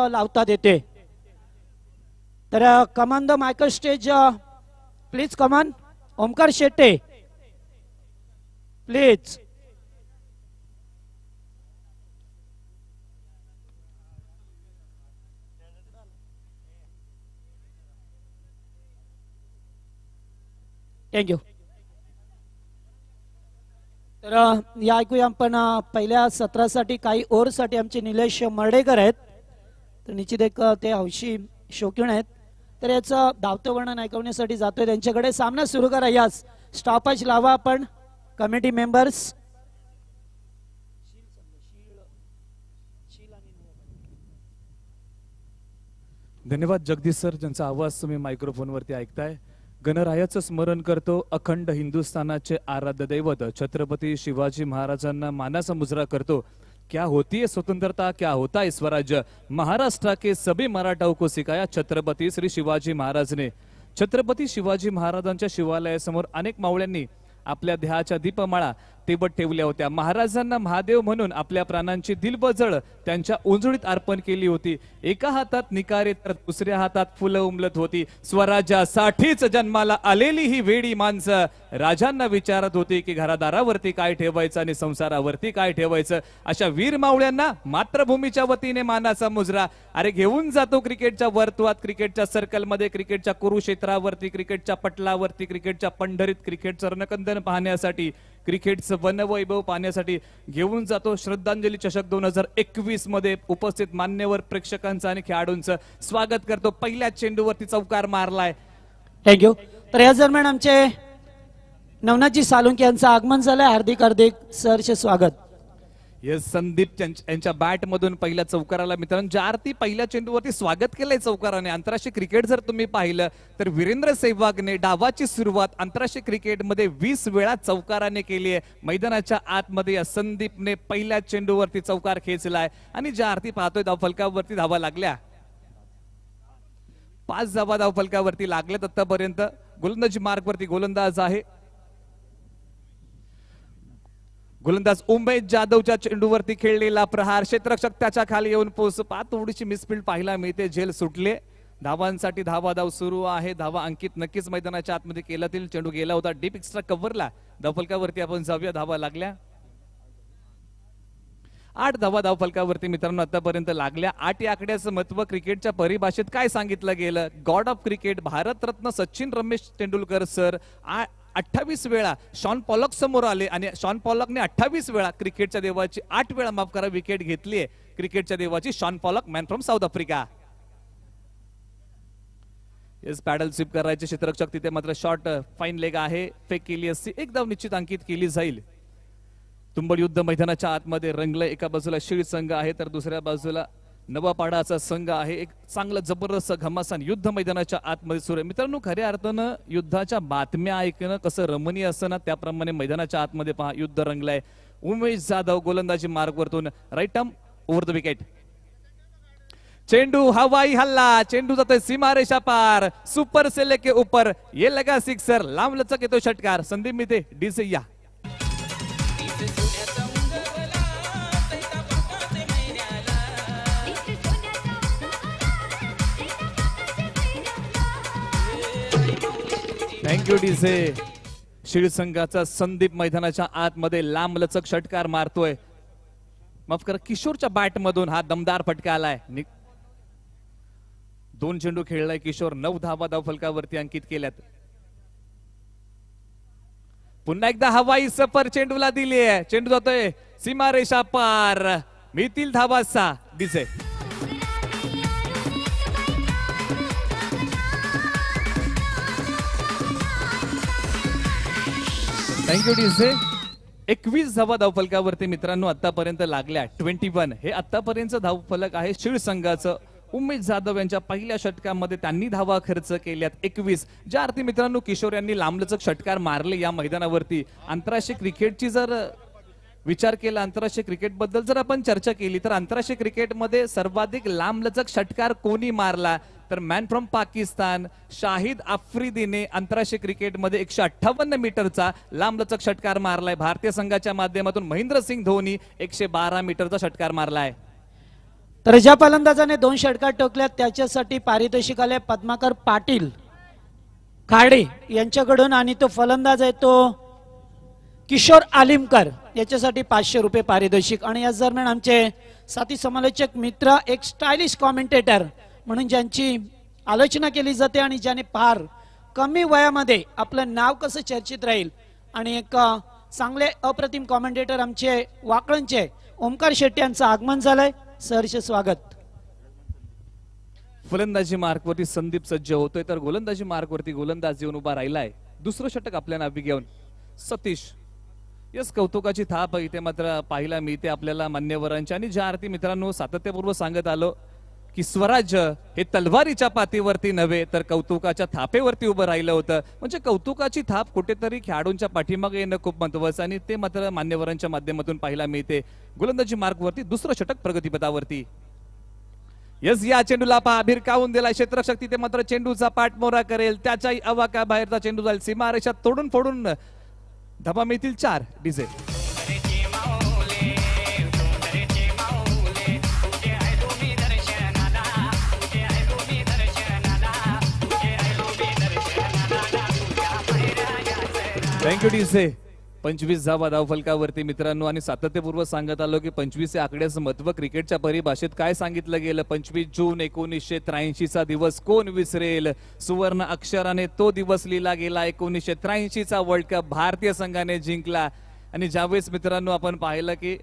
लावता देते तर कमान द मायकल स्टेज प्लीज कमान ओमकार शेट्टे प्लीज थँक्यू तर या ऐकूया आपण पहिल्या सत्रासाठी काही ओरसाठी आमचे निलेश मर्डेकर आहेत तर निश्चित एक ते हौशी शोकीन आहेत तर याचं धावतं वर्णन ऐकवण्यासाठी जातोय त्यांच्याकडे सामना सुरू करा यास स्टॉपच लावा आपण कमिटी मेंबर्स धन्यवाद जगदीश सर ज्यांचा आवाज तुम्ही मायक्रोफोनवरती ऐकताय गणरायाचं स्मरण करतो अखंड हिंदुस्थानाचे आराध्य दैवत छत्रपती शिवाजी महाराजांना मानाचा मुजरा करतो क्या होती है स्वतंत्रता क्या होता है स्वराज्य महाराष्ट्र के सभी मराठाओं को सिखाया छत्रपति श्री शिवाजी महाराज ने छत्रपती शिवाजी महाराजांच्या शिवालयासमोर अनेक मावळ्यांनी आपल्या देहाच्या दीपमाळा तिबट ठेवल्या होत्या महाराजांना महादेव म्हणून आपल्या प्राणांची दिलबजळ त्यांच्या उंजळीत अर्पण केली होती एका हातात निकारे तर दुसऱ्या हातात फुलं उमलत होती स्वराज्यासाठीच जन्माला आलेली ही वेडी माणसं राजांना विचारत होती की घरादारावरती काय ठेवायचं आणि संसारावरती काय ठेवायचं अशा वीर मावळ्यांना मातृभूमीच्या वतीने मानाचा मुजरा अरे घेऊन जातो क्रिकेटच्या वर्तुळात क्रिकेटच्या सर्कलमध्ये क्रिकेटच्या कुरुक्षेत्रावरती क्रिकेटच्या पटलावरती क्रिकेटच्या पंढरीत क्रिकेट रणकंदन पाहण्यासाठी क्रिकेटचं वनवैभव पाहण्यासाठी घेऊन जातो श्रद्धांजली चषक दोन हजार एकवीस मध्ये उपस्थित मान्यवर प्रेक्षकांचं आणि खेळाडूंचं स्वागत करतो पहिल्या चेंडूवरती चौकार मारलाय थँक्यू तर याच दरम्यान आमचे नवनाथजी सालुंके यांचं आगमन झालंय हार्दिक हार्दिक सरचे स्वागत येस संदीप यांच्या बॅटमधून पहिल्या चौकाराला मित्रांनो ज्या आरती पहिल्या चेंडूवरती स्वागत केलंय चौकाराने आंतरराष्ट्रीय क्रिकेट जर तुम्ही पाहिलं तर वीरेंद्र सेहवागने डावाची सुरुवात आंतरराष्ट्रीय क्रिकेटमध्ये वीस वेळा चौकाराने केली आहे मैदानाच्या आतमध्ये या संदीपने पहिल्या चेंडूवरती चौकार खेचलाय आणि ज्या आरती पाहतोय धाव फलकावरती धावा लागल्या पाच धावा धाव फलकावरती लागल्यात आतापर्यंत गोलंदाजी मार्गवरती गोलंदाज आहे गोलंदाज उमेश जाधवच्या चेंडूवरती खेळलेला प्रहार क्षेत्रक्षक त्याच्या खाली येऊन पोहोचपा थोडीशी मिसफिल्ड पाहायला मिळते झेल सुटले धावांसाठी धावा धाव सुरू आहे धावा अंकित नक्कीच मैदानाच्या आतमध्ये केला चेंडू गेला होता डीप एक्स्ट्रा कव्हरला धावफलकावरती आपण जाऊया धावा लागल्या आठ धावा धावफलकावरती मित्रांनो आतापर्यंत लागल्या आठ या आकड्याचं महत्व क्रिकेटच्या परिभाषेत काय सांगितलं गेलं God of cricket Bharat Ratna Sachin Ramesh Tendulkar sir अठ्ठावीस वेळा शॉन पॉलक समोर आले आणि शॉन पॉलकने अठ्ठावीस वेळा क्रिकेटच्या देवाची आठ वेळा माफ करा विकेट घेतली आहे क्रिकेटच्या देवाची Shaun Pollock man from South Africa yes paddle sweep करायचे क्षेत्ररक्षक तिथे मात्र शॉर्ट फाईन लेग आहे फेक केली असती एकदम निश्चित अंकित केली जाईल तुंबड युद्ध मैदानाच्या आतमध्ये रंगलं एका बाजूला शिळ संघ आहे तर दुसऱ्या बाजूला नवापाडाचा संघ आहे एक चांगलं जबरदस्त घमासान युद्ध मैदानाच्या आतमध्ये सुरू आहे मित्रांनो खऱ्या अर्थानं युद्धाच्या बातम्या ऐकणं कसं रमणीय असतं ना त्याप्रमाणे मैदानाच्या आतमध्ये पहा युद्ध रंगलाय उमेश जाधव गोलंदाजी वरतून right arm over the wicket चेंडू हवाई हल्ला चेंडू जातोय सीमारेषा पार सुपर सेले के ऊपर ये लगा सिक्सर लांब लचक येतो षटकार संदीप मिते डीसी या थँक्यू से शिर संघाचा संदीप मैदानाच्या आतमध्ये लांबलचक षटकार मारतोय माफ करा किशोरच्या बॅट मधून हा दमदार फटका आलाय दोन चेंडू खेळलाय किशोर नऊ धावा धाव फलकावरती अंकित केल्यात पुन्हा एकदा हवाई सफर चेंडूला दिली आहे चेंडू जातोय सीमारेषा पार मीतील धावा सा दिसे थँक्यू डीजे एकवीस धावा धावफलकावरती मित्रांनो आतापर्यंत लागल्या ट्वेंटी वन हे आतापर्यंत धावफलक आहे शिळ संघाचं उमेश जाधव यांच्या पहिल्या षटकामध्ये त्यांनी धावा खर्च केल्यात एकवीस ज्या अर्थी मित्रांनो किशोर यांनी लांबलचक षटकार मारले या मैदानावरती आंतरराष्ट्रीय क्रिकेटची जर विचार केला आंतरराष्ट्रीय क्रिकेटबद्दल जर आपण चर्चा केली तर आंतरराष्ट्रीय क्रिकेटमध्ये सर्वाधिक लांबलचक षटकार कोणी मारला तर मॅन फ्रॉम पाकिस्तान शाहिद आफ्रिदीने आंतरराष्ट्रीय क्रिकेटमध्ये एकशे अठ्ठावन्न मीटरचा लांबलचक षटकार मारलाय भारतीय संघाच्या माध्यमातून महेंद्र सिंग धोनी एकशे बारा मीटरचा षटकार मारलाय तर ज्या फलंदाजाने दोन षटकार टोकल्या त्याच्यासाठी पारितोषिक आले पद्माकर पाटील खाडे यांच्याकडून आणि तो फलंदाज आहे तो किशोर आलिमकर याच्यासाठी पाचशे रुपये पारितोषिक आणि याच दरम्यान आमचे साथी समालोचक मित्र एक स्टायलिश कॉमेंटेटर म्हणून ज्यांची आलोचना केली जाते आणि ज्याने फार कमी वयामध्ये आपलं नाव कसं चर्चित राहील आणि एक चांगले अप्रतिम कॉमेंटेटर आमचे वाकळणचे ओमकार शेट्टी यांचं आगमन झालंय सहर्ष स्वागत फलंदाजी मार्कवरती संदीप सज्ज होतोय तर गोलंदाजी मार्कवरती गोलंदाज येऊन उभा राहिलाय दुसरं षटक आपल्या नावी घेऊन सतीश यस कौतुकाची थाप इथे मात्र मी ते आपल्याला मान्यवरांची आणि ज्या आरती मित्रांनो सातत्यपूर्व सांगत आलो की स्वराज्य हे तलवारीच्या पातीवरती नव्हे तर कौतुकाच्या थापेवरती उभं राहिलं होतं म्हणजे कौतुकाची थाप कुठेतरी खेळाडूंच्या पाठीमागे येणं खूप महत्वाचं आणि ते मात्र मान्यवरांच्या माध्यमातून पाहायला मिळते गोलंदाजी मार्गवरती दुसरं षटक प्रगतीपदावरती यस या चेंडूला पहा भिरकावून दिला क्षेत्रशक्ती ते मात्र चेंडूचा पाठमोरा करेल त्याच्याही अवाका बाहेरचा चेंडू जाईल सीमारेषा तोडून फोडून मिळतील चार डिझेल थँक्यू से पंचवीस जावा फलकावरती मित्रांनो आणि सातत्यपूर्व सांगत आलो की पंचवीस या आकड्याचं महत्व क्रिकेटच्या परिभाषेत काय सांगितलं गेलं पंचवीस जून एकोणीसशे चा दिवस कोण विसरेल सुवर्ण अक्षराने तो दिवस लिहिला गेला एकोणीसशे चा वर्ल्ड कप भारतीय संघाने जिंकला आणि ज्यावेळेस मित्रांनो आपण पाहिलं की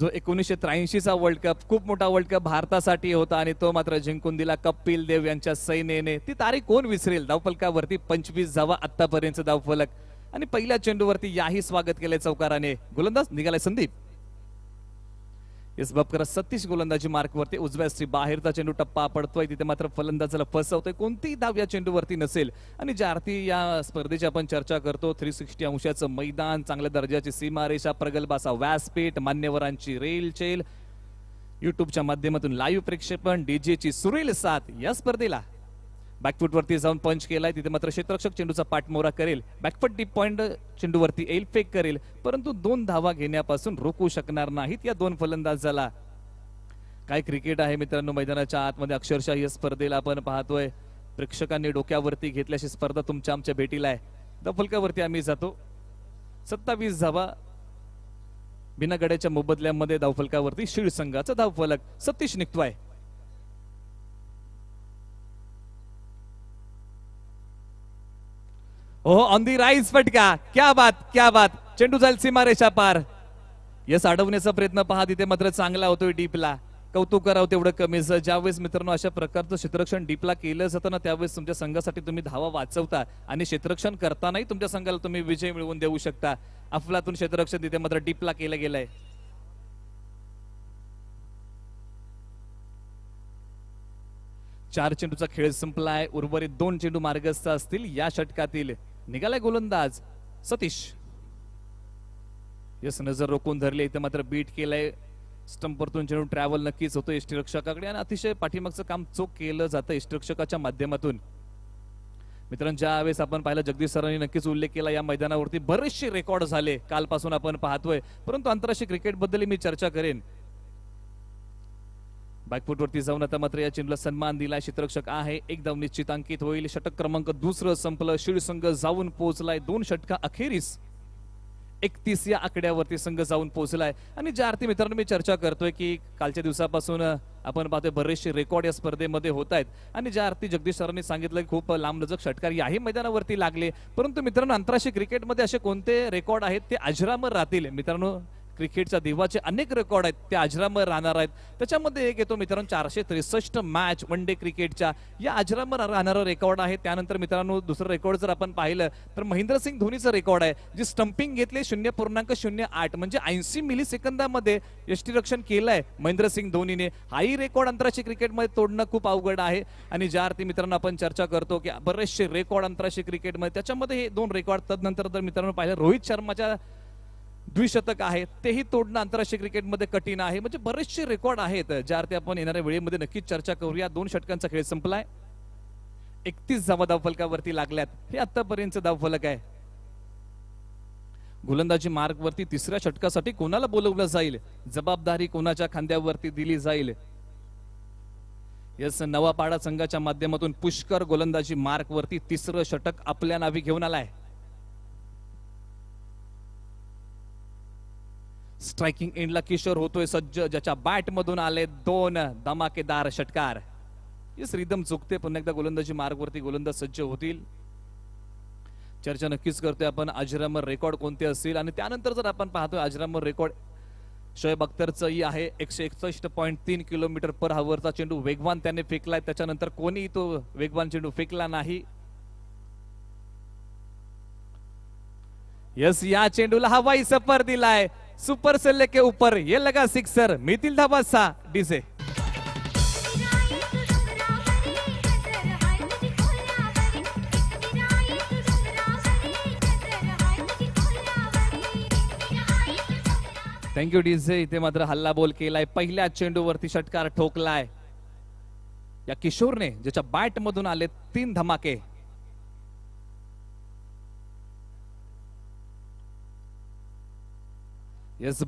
जो एकोणीसशे त्र्याऐंशीचा वर्ल्ड कप खूप मोठा वर्ल्ड कप भारतासाठी होता आणि तो मात्र जिंकून दिला कपिल देव यांच्या सैनेने ती तारीख कोण विसरेल धावफलकावरती पंचवीस जावा आत्तापर्यंत धावफलक आणि पहिल्या चेंडूवरती याही स्वागत केले चौकाराने गोलंदाज निघालाय संदीप यस बबकर सतीश गोलंदाजी मार्कवरती उजव्या बाहेरचा चेंडू टप्पा पडतोय तिथे मात्र फलंदाजाला फसवतोय कोणतीही धाव या चेंडूवरती नसेल आणि ज्या अर्थी या स्पर्धेची आपण चर्चा करतो थ्री सिक्स्टी अंशाचं मैदान चांगल्या दर्जाची सीमारेषा प्रगल्भाचा व्यासपीठ मान्यवरांची रेलचेल चेल युट्यूबच्या माध्यमातून लाईव्ह प्रेक्षेपण डीजेची सुरेल साथ या स्पर्धेला वरती जाऊन पंच केलाय तिथे मात्र क्षेत्ररक्षक चेंडूचा पाठमोरा करेल बॅकफुट डीप पॉईंट चेंडूवरती येईल फेक करेल परंतु दोन धावा घेण्यापासून रोखू शकणार नाहीत या दोन फलंदाजाला काय क्रिकेट आहे मित्रांनो मैदानाच्या आतमध्ये अक्षरशः या स्पर्धेला आपण पाहतोय प्रेक्षकांनी डोक्यावरती घेतल्याशी स्पर्धा तुमच्या आमच्या भेटीला आहे दावफलकावरती आम्ही जातो सत्तावीस धावा बिना गड्याच्या मोबदल्यामध्ये धावफलकावरती शीळ संघाचा धावफलक सतीश निघतोय हो ऑन दी राईस फटका क्या बात क्या बात चेंडू जाईल सीमारेषा पार यस अडवण्याचा प्रयत्न पहा तिथे मात्र चांगला होतोय डीपला कौतुक करावं तेवढं कमीच ज्यावेळेस मित्रांनो अशा प्रकारचं क्षेत्ररक्षण डीपला केलं जातं ना त्यावेळेस तुमच्या संघासाठी तुम्ही धावा वाचवता आणि क्षेत्ररक्षण करतानाही तुमच्या संघाला तुम्ही विजय मिळवून देऊ शकता अफलातून क्षेत्ररक्षण तिथे मात्र डीपला केलं गेलंय चार चेंडूचा खेळ संपलाय उर्वरित दोन चेंडू मार्गस्थ असतील या षटकातील निघालाय गोलंदाज सतीश यस नजर रोखून धरली इथे मात्र बीट केलंय स्टंपरतून जेणून ट्रॅव्हल नक्कीच होतो रक्षकाकडे आणि अतिशय पाठीमागचं काम चोख केलं जातं रक्षकाच्या माध्यमातून मित्रांनो वेळेस आपण पाहिलं जगदीश सरांनी नक्कीच उल्लेख केला या मैदानावरती बरेचसे रेकॉर्ड झाले कालपासून आपण पाहतोय परंतु आंतरराष्ट्रीय क्रिकेटबद्दल मी चर्चा करेन बॅकफुटवरती जाऊन आता मात्र या चीनला सन्मान दिला क्षेत्ररक्षक आहे एक धाव निश्चित अंकित होईल षटक क्रमांक दुसरं संपलं शिळ संघ जाऊन पोहोचलाय दोन षटका अखेरीस एकतीस या आकड्यावरती संघ जाऊन पोहोचलाय आणि ज्या आरती मित्रांनो मी चर्चा करतोय की कालच्या दिवसापासून आपण पाहतोय बरेचसे रेकॉर्ड या स्पर्धेमध्ये होत आहेत आणि ज्या आरती जगदीश सरांनी सांगितलं की खूप लांबलचक षटकार याही मैदानावरती लागले परंतु मित्रांनो आंतरराष्ट्रीय क्रिकेटमध्ये असे कोणते रेकॉर्ड आहेत ते अजरामर राहतील मित्रांनो क्रिकेटच्या देवाचे अनेक रेकॉर्ड आहेत ते अजरामर राहणार आहेत त्याच्यामध्ये एक येतो मित्रांनो चारशे त्रेसष्ट मॅच वन डे क्रिकेटच्या या अजरामर राहणारा रेकॉर्ड आहे त्यानंतर मित्रांनो दुसरं रेकॉर्ड जर आपण पाहिलं तर महेंद्रसिंग धोनीचं रेकॉर्ड आहे जे स्टंपिंग घेतले शून्य पूर्णांक शून्य आठ म्हणजे ऐंशी मिली सेकंदामध्ये यष्टीरक्षण केलं आहे महेंद्रसिंग धोनीने हाही रेकॉर्ड अंतराशी क्रिकेटमध्ये तोडणं खूप अवघड आहे आणि ज्या अर्थी मित्रांनो आपण चर्चा करतो की बरेचसे रेकॉर्ड अंतराशी क्रिकेटमध्ये त्याच्यामध्ये हे दोन रेकॉर्ड तदनंतर तर मित्रांनो पाहिलं रोहित शर्माच्या द्विशतक आहे तेही तोडणं आंतरराष्ट्रीय क्रिकेटमध्ये कठीण आहे म्हणजे बरेचसे रेकॉर्ड आहेत ज्यावरती आपण येणाऱ्या वेळेमध्ये नक्कीच चर्चा करूया दोन षटकांचा खेळ संपलाय एकतीस जावा धावफलकावरती लागल्यात हे आतापर्यंत धावफलक आहे गोलंदाजी मार्कवरती तिसऱ्या षटकासाठी कोणाला बोलवलं जाईल जबाबदारी कोणाच्या खांद्यावरती दिली जाईल यस नवापाडा संघाच्या माध्यमातून पुष्कर गोलंदाजी मार्कवरती तिसरं षटक आपल्या नावी घेऊन आलाय स्ट्रायकिंग इंडला किशोर होतोय सज्ज ज्याच्या मधून आले दोन धमाकेदार षटकार रिदम चुकते पुन्हा एकदा गोलंदाजी मार्गवरती गोलंदाज सज्ज होतील चर्चा नक्कीच करतोय आपण अजरामर रेकॉर्ड कोणते असतील आणि त्यानंतर जर आपण पाहतोय अजरामर रेकॉर्ड शोएब अख्तरचंही आहे एकशे एकसष्ट पॉईंट तीन किलोमीटर पर हवरचा चेंडू वेगवान त्याने फेकलाय त्याच्यानंतर कोणी तो वेगवान चेंडू फेकला नाही यस या चेंडूला हवाई सफर दिलाय सुपर सेल लेके ऊपर ये लगा सिक्सर मिथिल धाबा सा डिसे थँक्यू डीजे इथे मात्र हल्ला बोल केलाय पहिल्या चेंडूवरती षटकार ठोकलाय या किशोरने ज्याच्या बॅट मधून आले तीन धमाके येस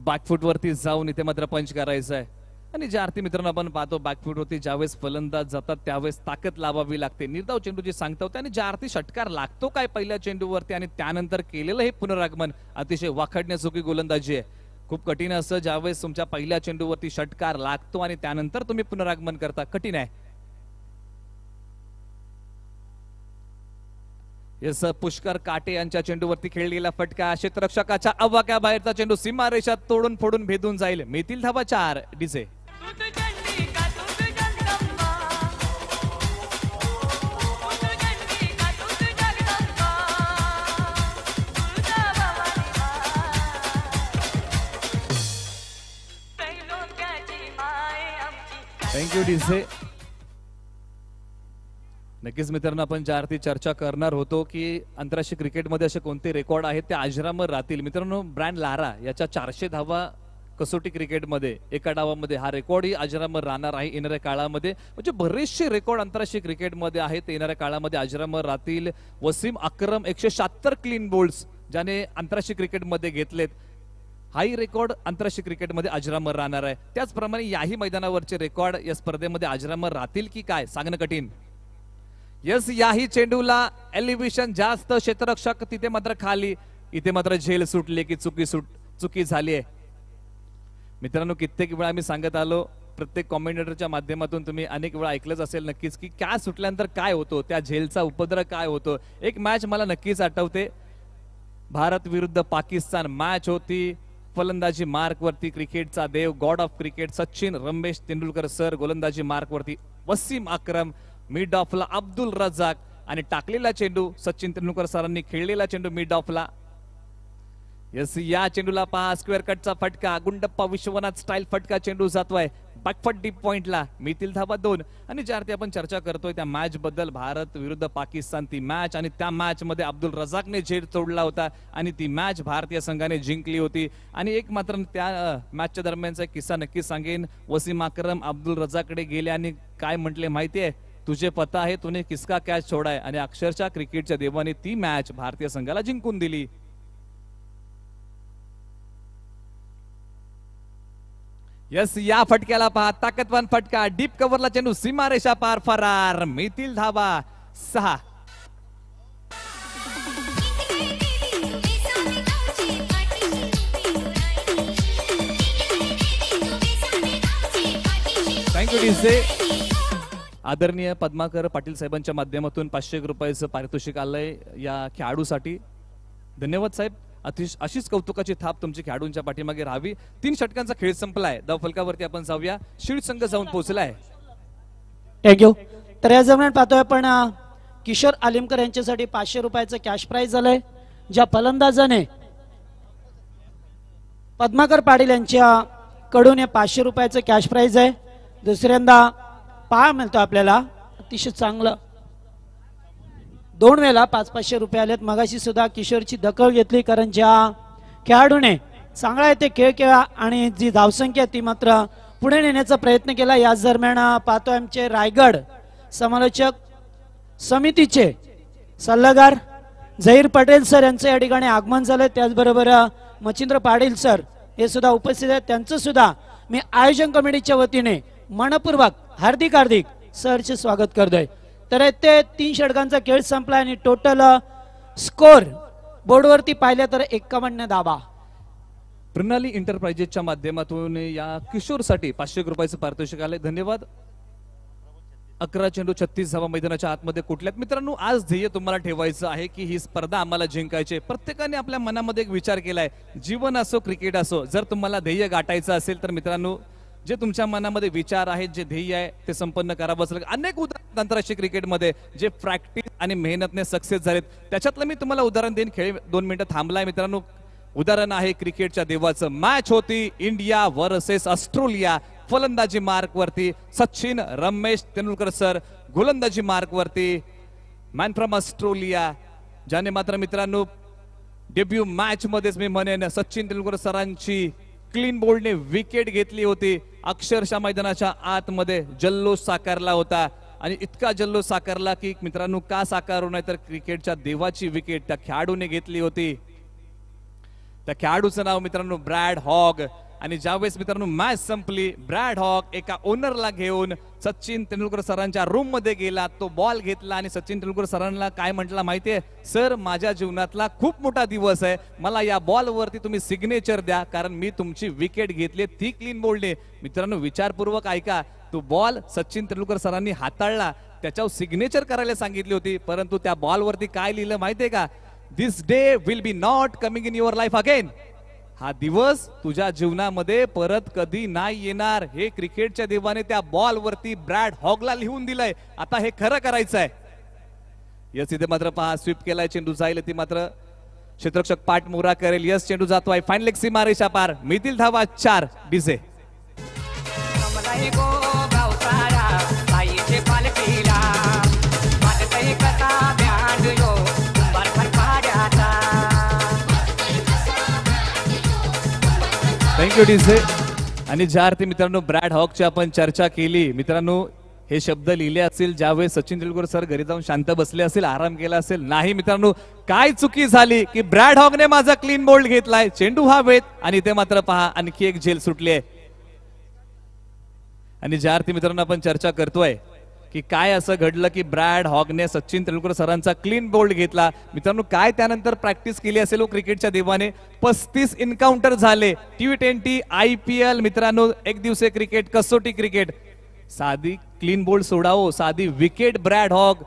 वरती जाऊन इथे मात्र पंच करायचंय आहे आणि ज्या आरती मित्रांनो आपण पाहतो बॅकफूटवरती ज्यावेळेस फलंदाज जातात त्यावेळेस ताकद लावावी लागते निर्धाव चेंडू जे सांगता होते आणि ज्या आरती षटकार लागतो काय पहिल्या चेंडूवरती आणि त्यानंतर केलेलं हे पुनरागमन अतिशय वाखडण्यासोखी गोलंदाजी आहे खूप कठीण असं ज्यावेळेस तुमच्या पहिल्या चेंडूवरती षटकार लागतो आणि त्यानंतर तुम्ही पुनरागमन करता कठीण आहे पुष्कर काटे यांच्या चेंडूवरती खेळलेला फटका क्षेत्ररक्षकाच्या अव्वाक्या बाहेरचा चेंडू सीमा रेषा तोडून फोडून भेदून जाईल मेथील धावा चार डिझे थँक्यू डिझे नक्कीच मित्रांनो आपण ज्या आरती चर्चा करणार होतो की आंतरराष्ट्रीय क्रिकेटमध्ये असे कोणते रेकॉर्ड आहेत ते आजरामर राहतील मित्रांनो ब्रँड लारा याच्या चारशे धावा कसोटी क्रिकेटमध्ये एका डावामध्ये हा रेकॉर्डही आजरामर राहणार आहे येणाऱ्या काळामध्ये म्हणजे बरेचसे रेकॉर्ड आंतरराष्ट्रीय क्रिकेटमध्ये आहेत येणाऱ्या काळामध्ये आजरामर राहतील वसीम अक्रम एकशे शहात्तर क्लीन बोल्ड्स ज्याने आंतरराष्ट्रीय क्रिकेटमध्ये घेतलेत हाही रेकॉर्ड आंतरराष्ट्रीय क्रिकेटमध्ये अजरामर राहणार आहे त्याचप्रमाणे याही मैदानावरचे रेकॉर्ड या स्पर्धेमध्ये आजरामर राहतील की काय सांगणं कठीण यस याही चेंडूला एलिव्हिशन जास्त क्षेत्ररक्षक तिथे मात्र खाली इथे मात्र झेल सुटली की चुकी सुट चुकी झाली आहे मित्रांनो कित्येक वेळा आम्ही सांगत आलो प्रत्येक कॉमेंटेटरच्या माध्यमातून तुम्ही अनेक वेळा ऐकलंच असेल नक्कीच की काय सुटल्यानंतर काय होतो त्या झेलचा उपद्रव काय होतो एक मॅच मला नक्कीच आठवते भारत विरुद्ध पाकिस्तान मॅच होती फलंदाजी मार्कवरती क्रिकेटचा देव God of cricket Sachin Ramesh Tendulkar sir गोलंदाजी मार्कवरती वसीम अक्रम मिड ऑफला अब्दुल रजाक आणि टाकलेला चेंडू सचिन तेंडुलकर सरांनी खेळलेला चेंडू मिड ऑफला एस या चेंडूला पहा स्क्वेअर कटचा फटका गुंडप्पा विश्वनाथ स्टाईल फटका चेंडू जातोय बटफट डीप पॉइंटला मिळतील धाबा दोन आणि ज्यार्थी आपण चर्चा करतोय त्या मॅच बद्दल भारत विरुद्ध पाकिस्तान ती मॅच आणि त्या मॅच मध्ये अब्दुल रजाकने झेड तोडला होता आणि ती मॅच भारतीय संघाने जिंकली होती आणि एक मात्र त्या मॅचच्या दरम्यानचा किस्सा नक्की सांगेन वसीम अक्रम अब्दुल कडे गेले आणि काय म्हटले माहिती आहे तुझे पता आहे तुने किसका कॅच छोडाय आणि अक्षरशः क्रिकेटच्या देवाने ती मॅच भारतीय संघाला जिंकून दिली यस या फटक्याला पहा ताकदवान फटका डीप कव्हरला चेंडू सीमारेषा पार फरार मितील धावा सहा थँक्यू आदरणीय पद्माकर पाटील साहेबांच्या माध्यमातून पाचशे एक रुपयाचं पारितोषिक आलंय या खेळाडूसाठी धन्यवाद साहेब अतिश अशीच कौतुकाची थाप तुमची खेळाडूंच्या पाठीमागे राहावी तीन षटकांचा खेळ संपलाय फलकावरती आपण जाऊया शीड संघ जाऊन पोहोचलाय थँक्यू तर या दरम्यान पाहतोय आपण किशोर आलिमकर यांच्यासाठी पाचशे रुपयाचं कॅश प्राईज झालंय ज्या फलंदाजाने पद्माकर पाटील यांच्या कडून हे पाचशे रुपयाचं कॅश प्राईज आहे दुसऱ्यांदा पाहा मिळतो आपल्याला अतिशय चांगलं दोन वेळेला पाच पाचशे रुपये आलेत मगाशी सुद्धा किशोरची दखल घेतली कारण ज्या खेळाडूने चांगला ते खेळ खेळा आणि जी धावसंख्या ती मात्र पुढे नेण्याचा प्रयत्न केला याच दरम्यान पाहतो आमचे रायगड समालोचक समितीचे सल्लागार झहीर पटेल सर यांचं या ठिकाणी आगमन झालं त्याचबरोबर मच्छिंद्र पाटील सर हे सुद्धा उपस्थित आहेत त्यांचं सुद्धा मी आयोजन कमिटीच्या वतीने मनपूर्वक हार्दिक हार्दिक चे स्वागत करतोय तर ते तीन षटकांचा खेळ संपला आणि टोटल स्कोर बोर्डवरती पाहिलं तर एक्कावन्न धावा प्रणाली इंटरप्राइजेसच्या माध्यमातून या किशोरसाठी पाचशे रुपयाचं पारितोषिक आले धन्यवाद अकरा चेंडू छत्तीस धावा मैदानाच्या आतमध्ये कुठल्यात मित्रांनो आज ध्येय तुम्हाला ठेवायचं आहे की ही स्पर्धा आम्हाला जिंकायची प्रत्येकाने आपल्या मनामध्ये एक विचार केलाय जीवन असो क्रिकेट असो जर तुम्हाला ध्येय गाठायचं असेल तर मित्रांनो जे तुमच्या मनामध्ये विचार आहेत जे ध्येय आहे ते संपन्न करावंच लागेल अनेक उदाहरण आंतरराष्ट्रीय क्रिकेटमध्ये जे प्रॅक्टिस आणि मेहनतने सक्सेस झालेत त्याच्यातलं मी तुम्हाला उदाहरण देईन खेळ दोन मिनिटं थांबलाय मित्रांनो उदाहरण आहे क्रिकेटच्या देवाचं मॅच होती इंडिया वर्सेस ऑस्ट्रेलिया फलंदाजी मार्कवरती सचिन रमेश तेंडुलकर सर गोलंदाजी मार्कवरती मॅन फ्रॉम ऑस्ट्रेलिया ज्याने मात्र मित्रांनो डेब्यू मॅच मध्येच मी म्हणेन सचिन तेंडुलकर सरांची क्लीन बोल्डने विकेट घेतली होती अक्षरशः मैदानाच्या आतमध्ये जल्लोष साकारला होता आणि इतका जल्लोष साकारला की मित्रांनो का साकारू नाही तर क्रिकेटच्या देवाची विकेट त्या खेळाडूने घेतली होती त्या खेळाडूचं नाव मित्रांनो ब्रॅड हॉग आणि ज्यावेळेस मित्रांनो मॅच संपली ब्रॅड हॉक एका ओनरला घेऊन सचिन तेंडुलकर सरांच्या रूम मध्ये गेला तो बॉल घेतला आणि सचिन तेंडुलकर सरांना काय म्हटला माहितीये सर माझ्या जीवनातला खूप मोठा दिवस आहे मला या बॉल वरती तुम्ही सिग्नेचर द्या कारण मी तुमची विकेट घेतली ती क्लीन बोलणे मित्रांनो विचारपूर्वक ऐका तो बॉल सचिन तेंडुलकर सरांनी हाताळला त्याच्यावर सिग्नेचर करायला सांगितली होती परंतु त्या बॉल वरती काय लिहिलं माहितीये का this day will be not coming in your life again हा दिवस तुझ्या जीवनामध्ये परत कधी नाही येणार हे क्रिकेटच्या देवाने त्या बॉल बॉलवरती ब्रॅड हॉगला लिहून दिलंय आता हे खरं करायचं आहे यस इथे मात्र पहा स्वीप केलाय चेंडू जाईल ती मात्र क्षेत्रक्षक पाठ मोरा करेल यस चेंडू जातो आहे फायनल सीमा पार मिळतील धावा चार बिझे थँक्यू डीसे आणि ज्या अर्थी मित्रांनो ब्रॅड हॉकची आपण चर्चा केली मित्रांनो हे शब्द लिहिले असतील ज्यावेळेस सचिन तेंडुलकर सर घरी जाऊन शांत बसले असेल आराम केला असेल नाही मित्रांनो काय चुकी झाली की ब्रॅड हॉकने माझा क्लीन बोल्ड घेतलाय चेंडू हा वेत आणि ते मात्र पहा आणखी एक झेल सुटली आहे आणि ज्या अर्थी मित्रांनो आपण चर्चा करतोय की काय असं घडलं की ब्रॅड हॉगने सचिन तेंडुलकर सरांचा क्लीन बोल्ड घेतला मित्रांनो काय त्यानंतर प्रॅक्टिस केली असेल हो क्रिकेटच्या देवाने पस्तीस इन्काउंटर झाले T twenty I P L मित्रांनो एक दिवसीय क्रिकेट कसोटी क्रिकेट साधी क्लीन बोल्ड सोडावो साधी विकेट ब्रॅड हॉग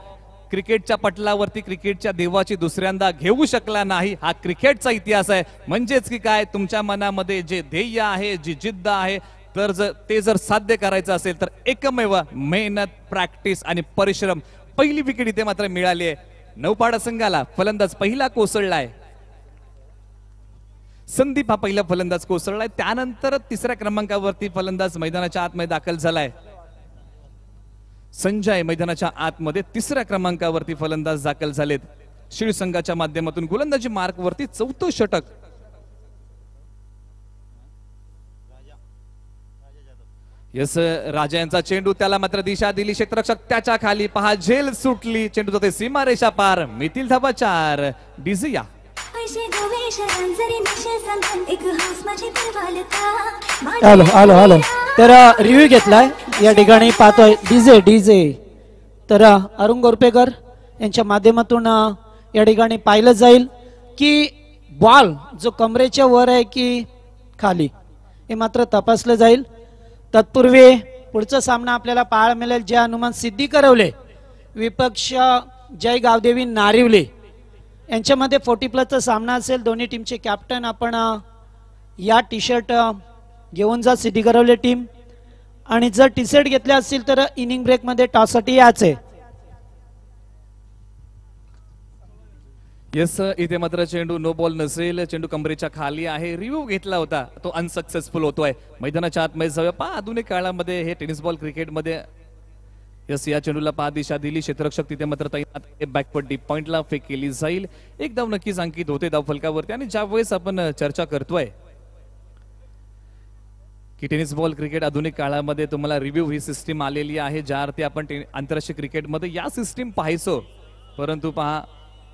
क्रिकेटच्या पटलावरती क्रिकेटच्या देवाची दुसऱ्यांदा घेऊ शकला नाही हा क्रिकेटचा इतिहास आहे म्हणजेच की काय तुमच्या मनामध्ये जे ध्येय आहे जी जिद्द आहे तर जर ते जर साध्य करायचं असेल तर एकमेव मेहनत प्रॅक्टिस आणि परिश्रम पहिली विकेट इथे मात्र मिळाली आहे नौपाडा संघाला फलंदाज पहिला कोसळलाय संदीप हा पहिला फलंदाज कोसळलाय त्यानंतर तिसऱ्या क्रमांकावरती फलंदाज मैदानाच्या आतमध्ये दाखल झालाय संजय मैदानाच्या आतमध्ये तिसऱ्या क्रमांकावरती फलंदाज दाखल झालेत शिळ संघाच्या माध्यमातून गोलंदाजी मार्कवरती चौथं षटक यस राजा यांचा चेंडू त्याला मात्र दिशा दिली क्षेत्रक्षक त्याच्या खाली पहा झेल सुटली चेंडू जाते सीमा रेषा पार मिथिल धाबा चार डिझिया आलो आलो आलो तर रिव्ह्यू घेतलाय या ठिकाणी पाहतोय डीजे डीजे तर अरुण गोरपेकर यांच्या माध्यमातून या ठिकाणी पाहिलं जाईल की बॉल जो कमरेच्या वर आहे की खाली हे मात्र तपासलं जाईल तत्पूर्वी पुढचा सामना आपल्याला पाहायला मिळेल जे हनुमान सिद्धी करवले विपक्ष जय गावदेवी नारिवले यांच्यामध्ये फोर्टी प्लसचा सामना असेल दोन्ही टीमचे कॅप्टन आपण या टी शर्ट घेऊन जा सिद्धी करवले टीम आणि जर टी शर्ट घेतले असतील तर इनिंग ब्रेकमध्ये टॉससाठी याच आहे यस इथे मात्र चेंडू नो बॉल नसेल चेंडू कमरेच्या खाली आहे रिव्ह्यू घेतला होता तो अनसक्सेसफुल होतोय मैदानाच्या आतमध्ये जाऊया पा आधुनिक काळामध्ये हे टेनिस बॉल क्रिकेटमध्ये यस या चेंडूला पहा दिशा दिली क्षेत्ररक्षक तिथे मात्र तैनात बॅकवर्ड डीप पॉइंटला फेक केली जाईल एक धाव नक्कीच अंकित होते धाव फलकावरती आणि ज्या वेळेस आपण चर्चा करतोय की टेनिस बॉल क्रिकेट आधुनिक काळामध्ये तुम्हाला रिव्ह्यू ही सिस्टीम आलेली आहे ज्या अर्थी आपण आंतरराष्ट्रीय क्रिकेटमध्ये या सिस्टीम पाहायचो परंतु पहा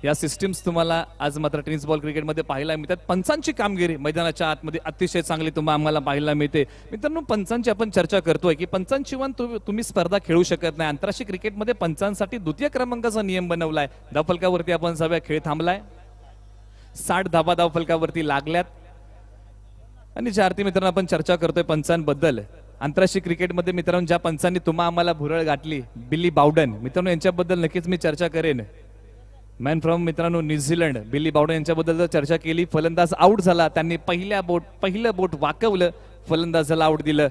या सिस्टीम्स तुम्हाला आज मात्र टेनिस बॉल क्रिकेटमध्ये पाहायला मिळतात पंचांची कामगिरी मैदानाच्या आतमध्ये अतिशय चांगली तुम्हाला आम्हाला पाहायला मिळते मित्रांनो पंचांची आपण चर्चा करतोय की वन तुम्ही स्पर्धा खेळू शकत नाही आंतरराष्ट्रीय क्रिकेटमध्ये पंचांसाठी द्वितीय क्रमांकाचा नियम बनवलाय धावफलकावरती आपण सगळ्या खेळ थांबलाय साठ धाबा धावफलकावरती लागल्यात आणि ज्या आरती मित्रांनो आपण चर्चा करतोय पंचांबद्दल आंतरराष्ट्रीय क्रिकेटमध्ये मित्रांनो ज्या पंचांनी तुम्हा आम्हाला भुरळ गाठली बिल्ली बावडन मित्रांनो यांच्याबद्दल नक्कीच मी चर्चा करेन मॅन फ्रॉम मित्रांनो न्यूझीलंड बिली बावडे यांच्याबद्दल जर चर्चा केली फलंदाज आऊट झाला त्यांनी पहिल्या बोट पहिलं बोट वाकवलं फलंदाजाला आऊट दिलं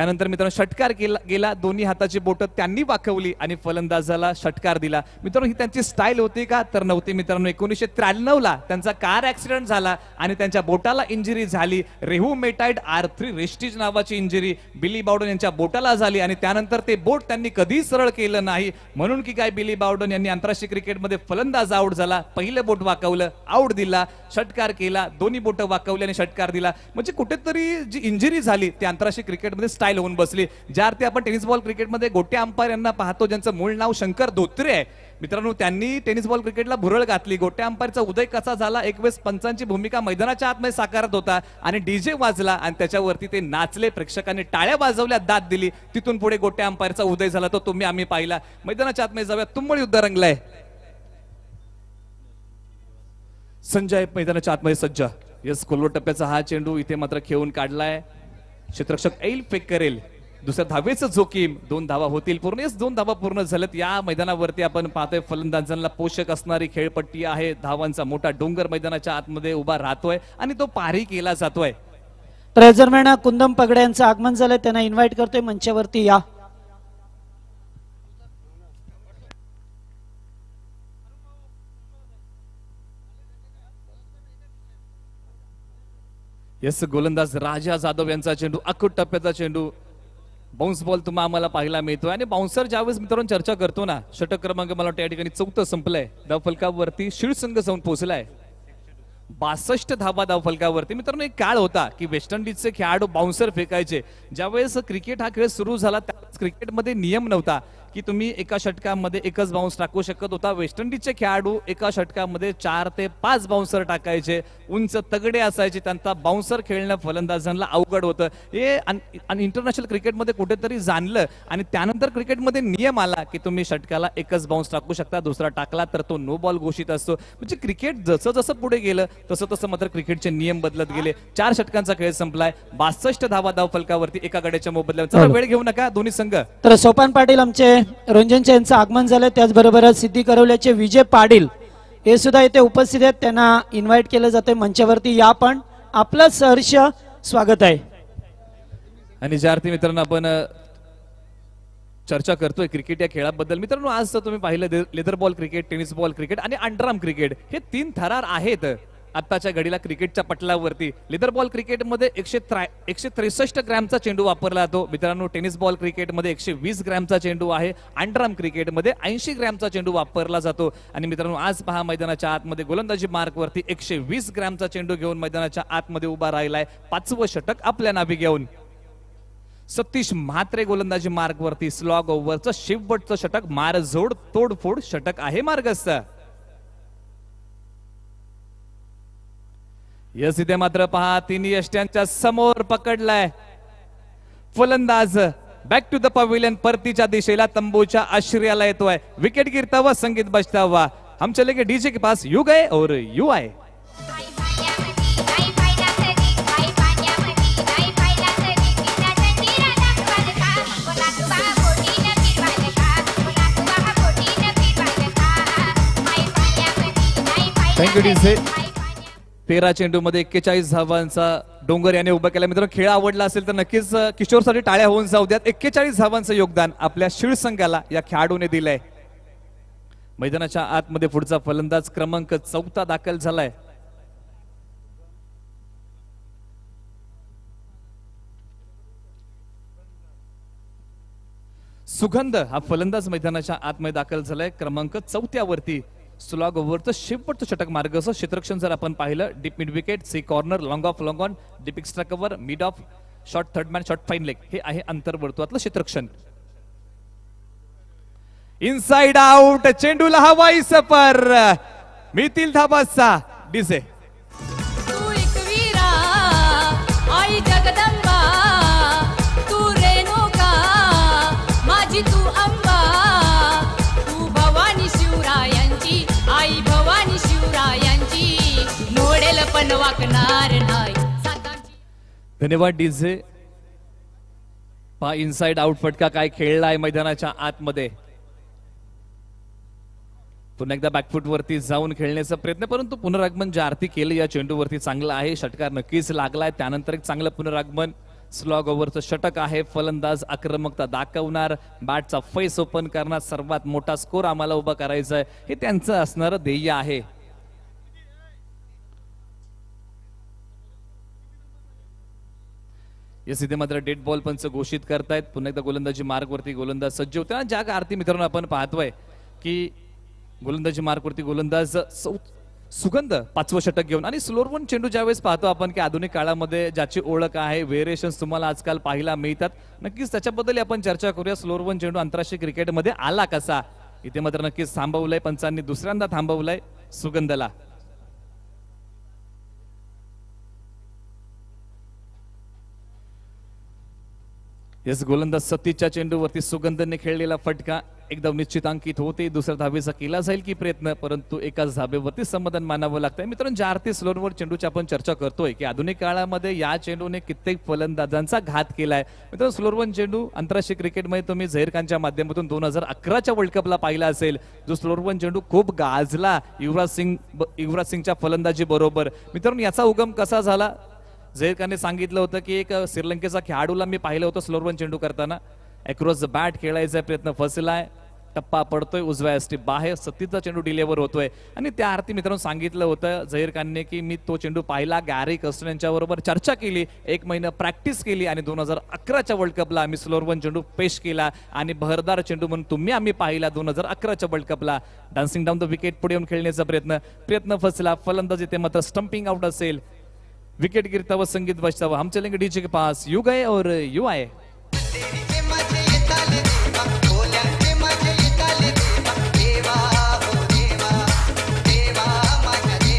त्यानंतर मित्रांनो षटकार केला गेला दोन्ही हाताची बोटं त्यांनी वाकवली आणि फलंदाजाला षटकार दिला मित्रांनो ही त्यांची स्टाईल होती का तर नव्हती मित्रांनो एकोणीसशे त्र्याण्णवला त्यांचा कार ॲक्सिडेंट झाला आणि त्यांच्या बोटाला इंजुरी झाली रेहू मेटाइड आर थ्री रेस्टीज नावाची इंजुरी बिली बावडन यांच्या बोटाला झाली आणि त्यानंतर ते बोट त्यांनी कधी सरळ केलं नाही म्हणून की काय बिली बावडन यांनी आंतरराष्ट्रीय क्रिकेटमध्ये फलंदाज आउट झाला पहिलं बोट वाकवलं आउट दिला षटकार केला दोन्ही बोटं वाकवली आणि षटकार दिला म्हणजे कुठेतरी जी इंजुरी झाली ती आंतरराष्ट्रीय क्रिकेटमध्ये स्टाईल पायल होऊन बसली ज्या अर्थी आपण टेनिस बॉल क्रिकेटमध्ये गोटे अंपायर यांना पाहतो ज्यांचं मूळ नाव शंकर धोत्रे आहे मित्रांनो त्यांनी टेनिस बॉल क्रिकेटला भुरळ घातली गोटे अंपायरचा उदय कसा झाला एक वेळेस पंचांची भूमिका मैदानाच्या आतमध्ये साकारत होता आणि डीजे वाजला आणि त्याच्यावरती ते नाचले प्रेक्षकांनी टाळ्या वाजवल्या दाद दिली तिथून पुढे गोटे अंपायरचा उदय झाला तो तुम्ही आम्ही पाहिला मैदानाच्या आतमध्ये जाऊया तुंबळ युद्ध रंगलाय संजय मैदानाच्या आतमध्ये सज्ज यस कोल्हो टप्प्याचा हा चेंडू इथे मात्र खेळून काढलाय क्षेत्रक्षक ऐल फेक करेल दुसऱ्या धावेचं जोखीम दोन धावा होतील पूर्ण दोन धावा पूर्ण झालेत या मैदानावरती आपण पाहतोय फलंदाजांना पोषक असणारी खेळपट्टी आहे धावांचा मोठा डोंगर मैदानाच्या आतमध्ये उभा राहतोय आणि तो पारी केला जातोय ट्रेझरमॅन कुंदम पगड्यांचं आगमन झालंय त्यांना इन्व्हाइट करतोय मंचावरती या यस गोलंदाज राजा जाधव यांचा चेंडू अखूट टप्प्याचा चेंडू बाउन्स बॉल तुम्हाला आम्हाला पाहायला मिळतो आणि बाउन्सर ज्यावेळेस मित्रांनो चर्चा करतो ना षटक क्रमांक मला वाटतं या ठिकाणी चौथं संपलंय फलकावरती शिरसंग जाऊन पोहोचलाय बासष्ट धाबा फलकावरती मित्रांनो एक काळ होता की वेस्ट इंडिजचे खेळाडू बाउन्सर फेकायचे ज्यावेळेस क्रिकेट हा खेळ सुरू झाला त्यावेळेस क्रिकेटमध्ये नियम नव्हता की तुम्ही एका षटकामध्ये एकच बाउन्स टाकू शकत होता वेस्ट इंडिजचे खेळाडू एका षटकामध्ये चार ते पाच बाउन्सर टाकायचे उंच तगडे असायचे त्यांचा बाउन्सर खेळणं फलंदाजांना अवघड होतं हे आणि इंटरनॅशनल क्रिकेटमध्ये कुठेतरी जाणलं आणि त्यानंतर क्रिकेटमध्ये नियम आला की तुम्ही षटकाला एकच बाउन्स टाकू शकता दुसरा टाकला तर तो नो बॉल घोषित असतो म्हणजे क्रिकेट जसं जसं पुढे गेलं तसं तसं मात्र क्रिकेटचे नियम बदलत गेले चार षटकांचा खेळ संपलाय बासष्ट धावा धाव फलकावरती एका गड्याच्या मोबदल्यावर वेळ घेऊ नका दोन्ही संघ तर सोपान पाटील आमचे रंजनच्या यांचं आगमन झालंय त्याचबरोबर सिद्धी करवल्याचे विजय पाडील हे सुद्धा इथे उपस्थित आहेत त्यांना इन्व्हाइट केलं जाते मंचावरती या पण आपला सहर्ष स्वागत आहे आणि ज्या अर्थी मित्रांनो आपण चर्चा करतोय क्रिकेट या खेळाबद्दल मित्रांनो आज तुम्ही पाहिलं leather ball cricket tennis ball cricket आणि अंडरआर्म क्रिकेट हे तीन थरार आहेत आत्ताच्या घडीला क्रिकेटच्या पटलावरती लेदर बॉल क्रिकेटमध्ये एकशे त्रा एकशे त्रेसष्ट ग्रॅमचा चेंडू वापरला जातो मित्रांनो टेनिस बॉल क्रिकेटमध्ये एकशे वीस ग्रॅमचा चेंडू आहे अंडराम क्रिकेटमध्ये ऐंशी ग्रॅमचा चेंडू वापरला जातो आणि मित्रांनो आज पहा मैदानाच्या आतमध्ये गोलंदाजी मार्कवरती एकशे वीस ग्रॅमचा चेंडू घेऊन मैदानाच्या आतमध्ये उभा राहिलाय पाचवं षटक आपल्या नावी घेऊन सतीश म्हात्रे गोलंदाजी मार्गवरती स्लॉग ओव्हरचं शेवटचं षटक मारझोड तोडफोड षटक आहे मार्गस्थ यस इथे मात्र पहा तिन्ही यष्ट्यांच्या समोर पकडलाय फुलंदाज बॅक टू द पवेलियन परतीच्या दिशेला तंबूच्या आश्रयाला येतोय विकेट गिरता हुआ संगीत बजता हुआ हम चले डीजे के पास यू गए और यू आए थँक्यू डीजे तेरा चेंडूमध्ये एक्केचाळीस धावांचा डोंगर याने उभा केला मित्रांनो खेळ आवडला असेल तर नक्कीच किशोरसाठी टाळ्या होऊन जाऊ द्या एक्केचाळीस धावांचं योगदान आपल्या शीळ संघाला या खेळाडूने दिलंय मैदानाच्या आतमध्ये पुढचा फलंदाज क्रमांक चौथा दाखल झालाय सुगंध हा फलंदाज मैदानाच्या आतमध्ये दाखल झालाय क्रमांक चौथ्यावरती स्लॉग ओव्हरचं शेवटचं षटक मार्ग असं क्षेत्रक्षण जर आपण पाहिलं डीप मिड विकेट सी corner long off long on deep extra cover mid off short third man short fine leg हे आहे अंतर्वर्तुळातलं क्षेत्रक्षण इनसाइड आउट चेंडूला हवाई सफर मितील डी डिझे धन्यवाद डीजे पहा इनसाइड आउट का काय खेळला आहे मैदानाच्या आतमध्ये पुन्हा एकदा बॅकफूट वरती जाऊन खेळण्याचा प्रयत्न परंतु पुनरागमन ज्या आरती केले या चेंडूवरती चांगलं आहे षटकार नक्कीच लागलाय त्यानंतर एक चांगलं पुनरागमन स्लॉग ओव्हरचं षटक आहे फलंदाज आक्रमकता दाखवणार बॅटचा फैस ओपन करणार सर्वात मोठा स्कोर आम्हाला उभा करायचा आहे हे त्यांचं असणारं ध्येय आहे या मात्र डेट बॉल पंच घोषित करतायत पुन्हा एकदा गोलंदाजी मार्गवरती गोलंदाज सज्ज होते आणि ज्या आरती मित्रांनो आपण पाहतोय की गोलंदाजी मार्गवरती गोलंदाज सुगंध पाचवं षटक घेऊन आणि वन चेंडू ज्यावेळेस पाहतो आपण की आधुनिक काळामध्ये ज्याची ओळख आहे व्हेरिएशन्स तुम्हाला आजकाल पाहायला मिळतात नक्कीच त्याच्याबद्दल आपण चर्चा करूया वन चेंडू आंतरराष्ट्रीय क्रिकेटमध्ये आला कसा इथे मात्र नक्कीच थांबवलंय पंचांनी दुसऱ्यांदा थांबवलंय सुगंधला यस गोलंदाज सतीच्या चेंडूवरती सुगंधने खेळलेला फटका एकदम निश्चितांकित होते दुसऱ्या धाबेचा केला जाईल की प्रयत्न परंतु एकाच धाबेवरती समाधान मानावं लागतंय मित्रांनो ज्या आरती स्लोनवर चेंडूची आपण चर्चा करतोय की आधुनिक काळामध्ये या चेंडूने कित्येक फलंदाजांचा घात केलाय मित्रांनो स्लोरवन चेंडू आंतरराष्ट्रीय क्रिकेटमध्ये तुम्ही झहीर खानच्या माध्यमातून दोन हजार अकराच्या वर्ल्ड कपला पाहिला असेल जो स्लोरवन चेंडू खूप गाजला युवराज सिंग युवराज सिंगच्या फलंदाजी बरोबर मित्रांनो याचा उगम कसा झाला झहीर खानने सांगितलं होतं की एक श्रीलंकेचा खेळाडूला मी पाहिलं होतं वन चेंडू करताना अक्रॉस द बॅट खेळायचा प्रयत्न फसलाय टप्पा पडतोय उजव्या एसटी बाहेर सतीचा चेंडू डिलेवर होतोय आणि त्या आरती मित्रांनो सांगितलं होतं जहीर खानने की मी तो चेंडू पाहिला गॅरी कस्टन यांच्याबरोबर चर्चा केली एक महिना प्रॅक्टिस केली आणि दोन हजार अकराच्या वर्ल्ड कपला आम्ही स्लोरवन चेंडू पेश केला आणि भरदार चेंडू म्हणून तुम्ही आम्ही पाहिला दोन हजार अकराच्या वर्ल्ड कपला डान्सिंग डाऊन द विकेट पुढे येऊन खेळण्याचा प्रयत्न प्रयत्न फसला फलंदाज येथे मात्र स्टंपिंग आउट असेल विकेट गिरता संगीत बजता आमच्या हम चलेंगे डीजे के पास यू गए और यू आए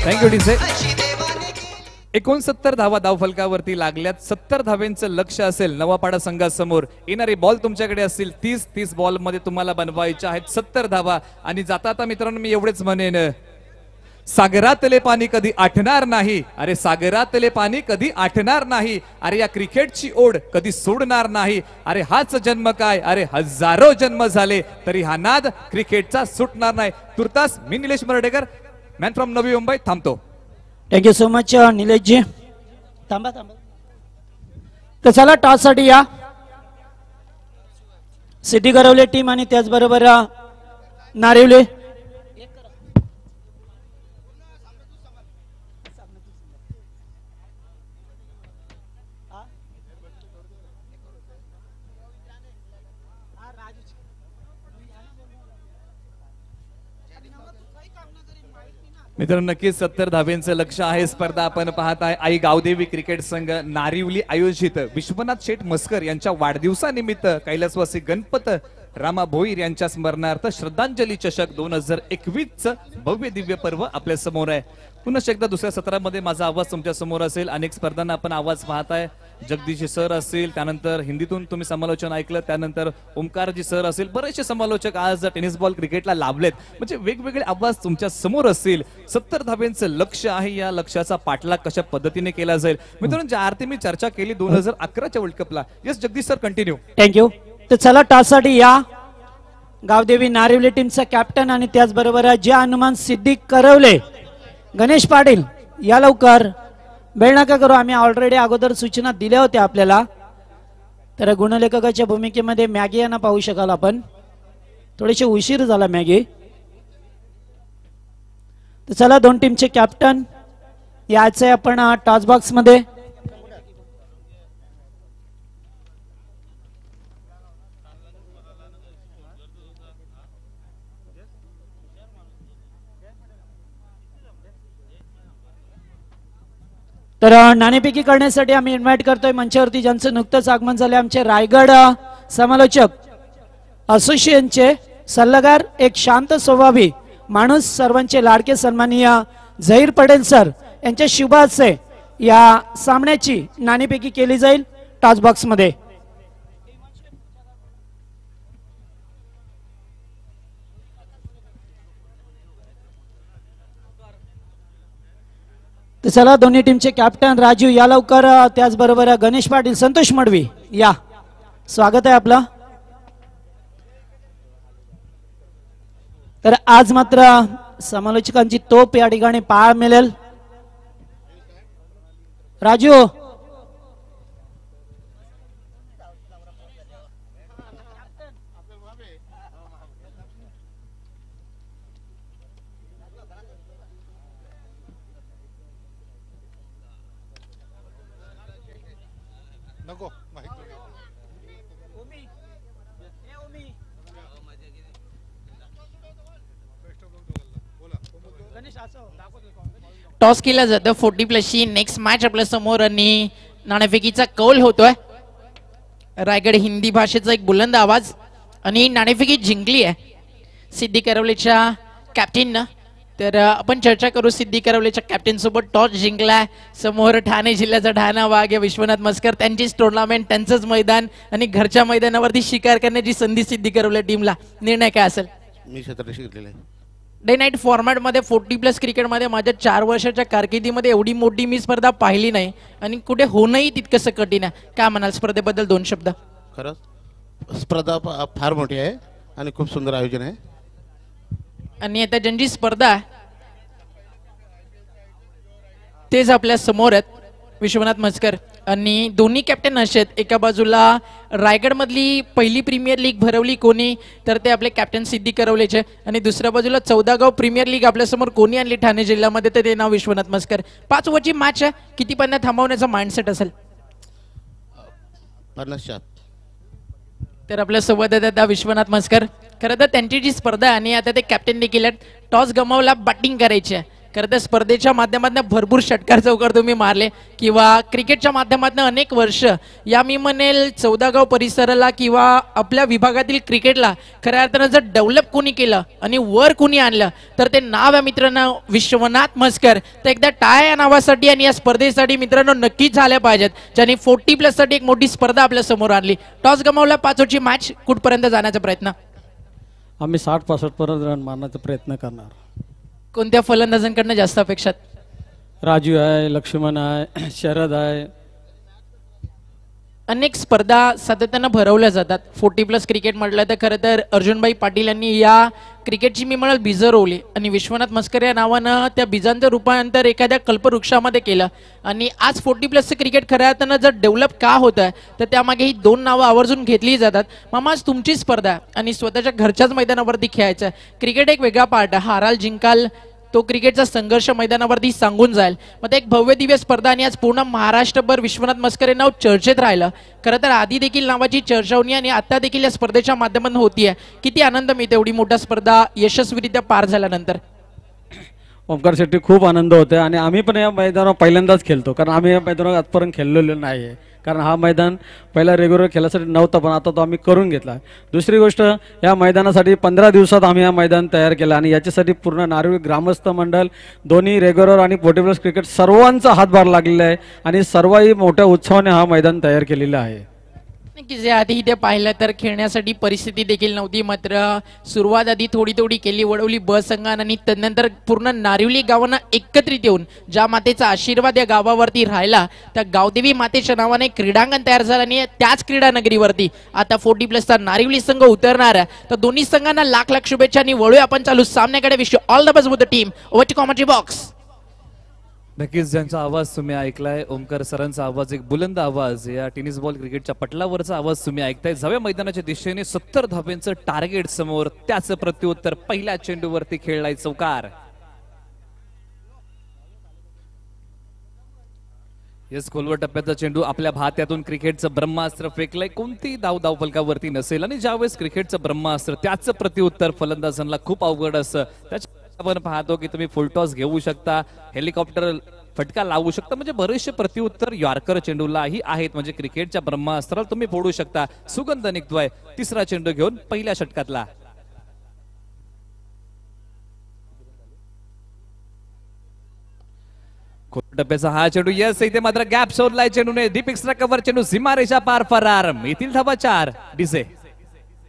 थँक्यू डीजे एकोणसत्तर धावा धावफलकावरती लागल्यात सत्तर धावेंचं लक्ष असेल नवापाडा संघासमोर येणारे बॉल तुमच्याकडे असतील तीस तीस मध्ये तुम्हाला बनवायचे आहेत सत्तर धावा आणि जाता आता मित्रांनो मी एवढेच म्हणेन सागरातले पाणी कधी आठणार नाही अरे सागरातले पाणी कधी आठणार नाही अरे या क्रिकेटची ओढ कधी सोडणार नाही अरे हाच जन्म काय अरे हजारो जन्म झाले तरी हा नाद क्रिकेटचा सुटणार नाही तुर्तास मी निलेश मरडेकर मॅन फ्रॉम नवी मुंबई थांबतो thank you so much Nilesh ji थांबा थांबा तर चला साठी या सिटी गरवले टीम आणि त्याचबरोबर uh, नारिवले मित्रांनो नक्कीच सत्तर धावेंचं लक्ष आहे स्पर्धा आपण पाहत आहे आई गावदेवी क्रिकेट संघ नारिवली आयोजित विश्वनाथ शेठ मस्कर यांच्या वाढदिवसानिमित्त कैलासवासी गणपत रामा भोईर यांच्या स्मरणार्थ श्रद्धांजली चषक दोन हजार एकवीस भव्य दिव्य पर्व आपल्या समोर आहे पुन्हा एकदा दुसऱ्या सत्रामध्ये माझा आवाज तुमच्या समोर असेल अनेक स्पर्धांना आपण आवाज पाहताय जगदीश सर असतील त्यानंतर हिंदीतून तुम्ही समालोचन ऐकलं त्यानंतर ओंकारजी सर असेल बरेचसे समालोचक आज टेनिस बॉल क्रिकेटला लाभलेत म्हणजे वेगवेगळे आवाज तुमच्या समोर असतील सत्तर धाब्यांचं लक्ष आहे या लक्ष्याचा पाठलाग कशा पद्धतीने केला जाईल मित्रांनो ज्या आरती मी चर्चा केली दोन हजार अकराच्या वर्ल्ड कपला yes Jagdish sir continue thank you तर चला टासाठी या गावदेवी नारिवले टीमचा कॅप्टन आणि त्याचबरोबर जे हनुमान सिद्धी करवले गणेश पाटील या लवकर वेळ नका करू आम्ही ऑलरेडी अगोदर सूचना दिल्या होत्या आपल्याला तर गुणलेखकाच्या भूमिकेमध्ये मॅगी यांना पाहू शकाल आपण थोडेसे उशीर झाला मॅगी तर चला दोन टीमचे कॅप्टन याचे आपण टॉस बॉक्समध्ये तर नाणेपिकी करण्यासाठी आम्ही इन्व्हाइट करतोय मंचावरती ज्यांचं नुकतंच आगमन झालं आमचे रायगड समालोचक असोसिएशनचे सल्लागार एक शांत स्वभावी माणूस सर्वांचे लाडके सन्मानिय झहीर पटेल सर यांच्या शुभाचे या सामन्याची नाणेपिकी केली जाईल टॉस बॉक्समध्ये तर चला दोन्ही टीमचे कॅप्टन राजीव या लवकर त्याचबरोबर गणेश पाटील संतोष मडवी या स्वागत आहे आपलं तर आज मात्र समालोचकांची तोप या ठिकाणी पाळ मिळेल राजू टॉस केला जातं फोर्टी प्लसची नेक्स्ट मॅच आपल्या समोर आणि नाणेफेकीचा कौल होतोय रायगड हिंदी भाषेचा एक बुलंद आवाज आणि नाणेफेकी जिंकली आहे सिद्धी करवलेच्या कॅप्टननं तर आपण चर्चा करू सिद्धी करवलेच्या सोबत टॉस जिंकलाय समोर ठाणे जिल्ह्याचा ठाणा वाघ या विश्वनाथ मस्कर त्यांचीच टुर्नामेंट त्यांचंच मैदान आणि घरच्या मैदानावरती शिकार करण्याची संधी सिद्धी करवल्या टीमला निर्णय काय असेल मी क्षेत्र आहे डे नाईट फॉर्मॅटमध्ये फोर्टी प्लस क्रिकेटमध्ये माझ्या चार वर्षाच्या कारकिर्दीमध्ये एवढी मोठी मी स्पर्धा पाहिली नाही आणि कुठे होणंही तितकंसं कठीण आहे काय म्हणाल स्पर्धेबद्दल दोन शब्द खरंच स्पर्धा फार मोठी आहे आणि खूप सुंदर आयोजन आहे आणि आता ज्यांची स्पर्धा तेच आपल्या समोर आहेत विश्वनाथ मस्कर आणि दोन्ही कॅप्टन असे एका बाजूला रायगडमधली पहिली प्रीमियर लीग भरवली कोणी तर ते आपले कॅप्टन सिद्धी करवलेचे आणि दुसऱ्या बाजूला गाव प्रीमियर लीग आपल्यासमोर कोणी आणली ठाणे जिल्ह्यामध्ये तर ते नाव विश्वनाथ मस्कर पाच वरची मॅच आहे किती पन्ना थांबवण्याचा माइंडसेट असेल तर आपल्या संवाददाता विश्वनाथ मस्कर खरं तर त्यांची जी स्पर्धा आणि आता ते कॅप्टन देखील टॉस गमावला बॅटिंग करायची आहे खरं तर स्पर्धेच्या माध्यमातून भरपूर षटकार चौकार तुम्ही मारले किंवा क्रिकेटच्या माध्यमातून अनेक वर्ष या मी म्हणेल चौदागाव परिसराला किंवा आपल्या विभागातील क्रिकेटला खऱ्या अर्थानं जर डेव्हलप कोणी केलं आणि वर कोणी आणलं तर ते नाव आहे मित्रांनो विश्वनाथ मस्कर तर एकदा टाय या नावासाठी आणि या स्पर्धेसाठी मित्रांनो नक्कीच झाल्या पाहिजेत ज्यांनी फोर्टी साठी एक मोठी स्पर्धा आपल्या समोर आणली टॉस गमावला पाचोची मॅच कुठपर्यंत जाण्याचा प्रयत्न आम्ही साठ पर्यंत रन मारण्याचा प्रयत्न करणार कोणत्या फलंदाजांकडनं जास्त अपेक्षा राजू आहे लक्ष्मण आहे शरद आहे अनेक स्पर्धा सातत्यानं भरवल्या जातात फोर्टी प्लस क्रिकेट म्हटलं तर खरं तर अर्जुनबाई पाटील यांनी या क्रिकेटची मी म्हणाल बीज रोवली आणि विश्वनाथ मस्कर या नावानं त्या बीजांचं रूपांतर एखाद्या कल्पवृक्षामध्ये केलं आणि आज फोर्टी प्लसचं क्रिकेट खऱ्या अर्थानं जर डेव्हलप का होत आहे तर त्यामागे ही दोन नावं आवर्जून घेतली जातात मग आज तुमची स्पर्धा आणि स्वतःच्या घरच्याच मैदानावरती खेळायचं क्रिकेट एक वेगळा पार्ट आहे हाराल जिंकाल तो क्रिकेटचा संघर्ष मैदानावरती सांगून जाईल मग एक भव्य दिव्य स्पर्धा आणि आज पूर्ण महाराष्ट्रभर विश्वनाथ मस्करे नाव चर्चेत राहिलं खरं तर आधी देखील नावाची चर्चा होणी आणि आता देखील या स्पर्धेच्या माध्यमातून होतीये किती आनंद मिळते एवढी मोठा स्पर्धा यशस्वीरित्या पार झाल्यानंतर ओमकार शेट्टी खूप आनंद होतोय आणि आम्ही पण या मैदानावर पहिल्यांदाच खेळतो कारण आम्ही या मैदानावर आजपर्यंत खेळलेलो नाही आहे कारण हा मैदान पहिला रेग्युलर खेळासाठी नव्हता पण आता तो आम्ही करून घेतला दुसरी गोष्ट या मैदानासाठी पंधरा दिवसात आम्ही हा मैदान तयार केला आणि याच्यासाठी पूर्ण नारवी ग्रामस्थ मंडळ दोन्ही रेग्युलर आणि पोर्टेबल क्रिकेट सर्वांचा हातभार लागलेला आहे आणि सर्वही मोठ्या उत्सवाने हा मैदान तयार केलेला आहे की जे आधी इथे पाहिलं तर खेळण्यासाठी परिस्थिती देखील नव्हती मात्र सुरुवात आधी थोडी थोडी केली वडवली बस संघानं आणि त्यानंतर पूर्ण नारिवली गावांना एकत्रित येऊन ज्या मातेचा आशीर्वाद या गावावरती राहिला त्या गावदेवी मातेच्या नावाने क्रीडांगण तयार झालं आणि त्याच क्रीडा नगरीवरती आता फोर्टी प्लसचा नारिवली संघ उतरणार आहे तर दोन्ही संघांना लाख लाख शुभेच्छा आणि वळूया आपण चालू सामन्याकडे wish all the best with the team watch box नक्कीच ज्यांचा आवाज तुम्ही ऐकलाय ओमकर सरांचा आवाज एक बुलंद आवाज या टेनिस बॉल क्रिकेटच्या पटलावरचा आवाज तुम्ही ऐकताय जव्या मैदानाच्या दिशेने सत्तर धाब्यांचं टार्गेट समोर त्याचं प्रत्युत्तर पहिल्या चेंडूवरती खेळलाय चौकार यस खोलवर टप्प्याचा चेंडू आपल्या भात्यातून क्रिकेटचं ब्रह्मास्त्र फेकलंय कोणती धाव धाव फलकावरती नसेल आणि ज्यावेळेस क्रिकेटचं ब्रह्मास्त्र त्याचं प्रत्युत्तर फलंदाजांना खूप अवघड असतं त्याच्या आपण पाहतो की तुम्ही फुलटॉस घेऊ शकता हेलिकॉप्टर फटका लावू शकता म्हणजे बरेचसे प्रत्युत्तर यॉर्कर चेंडूलाही आहेत म्हणजे क्रिकेटच्या ब्रह्मास्त्राला तुम्ही फोडू शकता सुगंध निघतोय तिसरा चेंडू घेऊन पहिल्या षटकातला डब्याचा हा चेंडू येस इथे मात्र गॅप शोधलाय चेंडूने नये दीपिक कव्हर चेंडू सीमारेषा पार फरार येथील धावा चार डिसे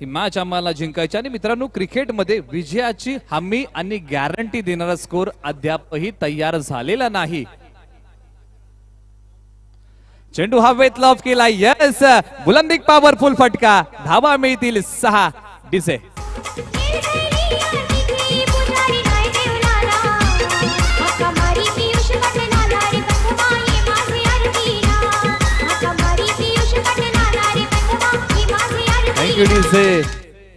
ही मॅच आम्हाला जिंकायची आणि मित्रांनो क्रिकेटमध्ये विजयाची हमी आणि गॅरंटी देणारा स्कोर अद्यापही तयार झालेला नाही चेंडू हा वेत लॉफ केला यस बुलंदिक पॉवरफुल फटका धावा मिळतील सहा डिसे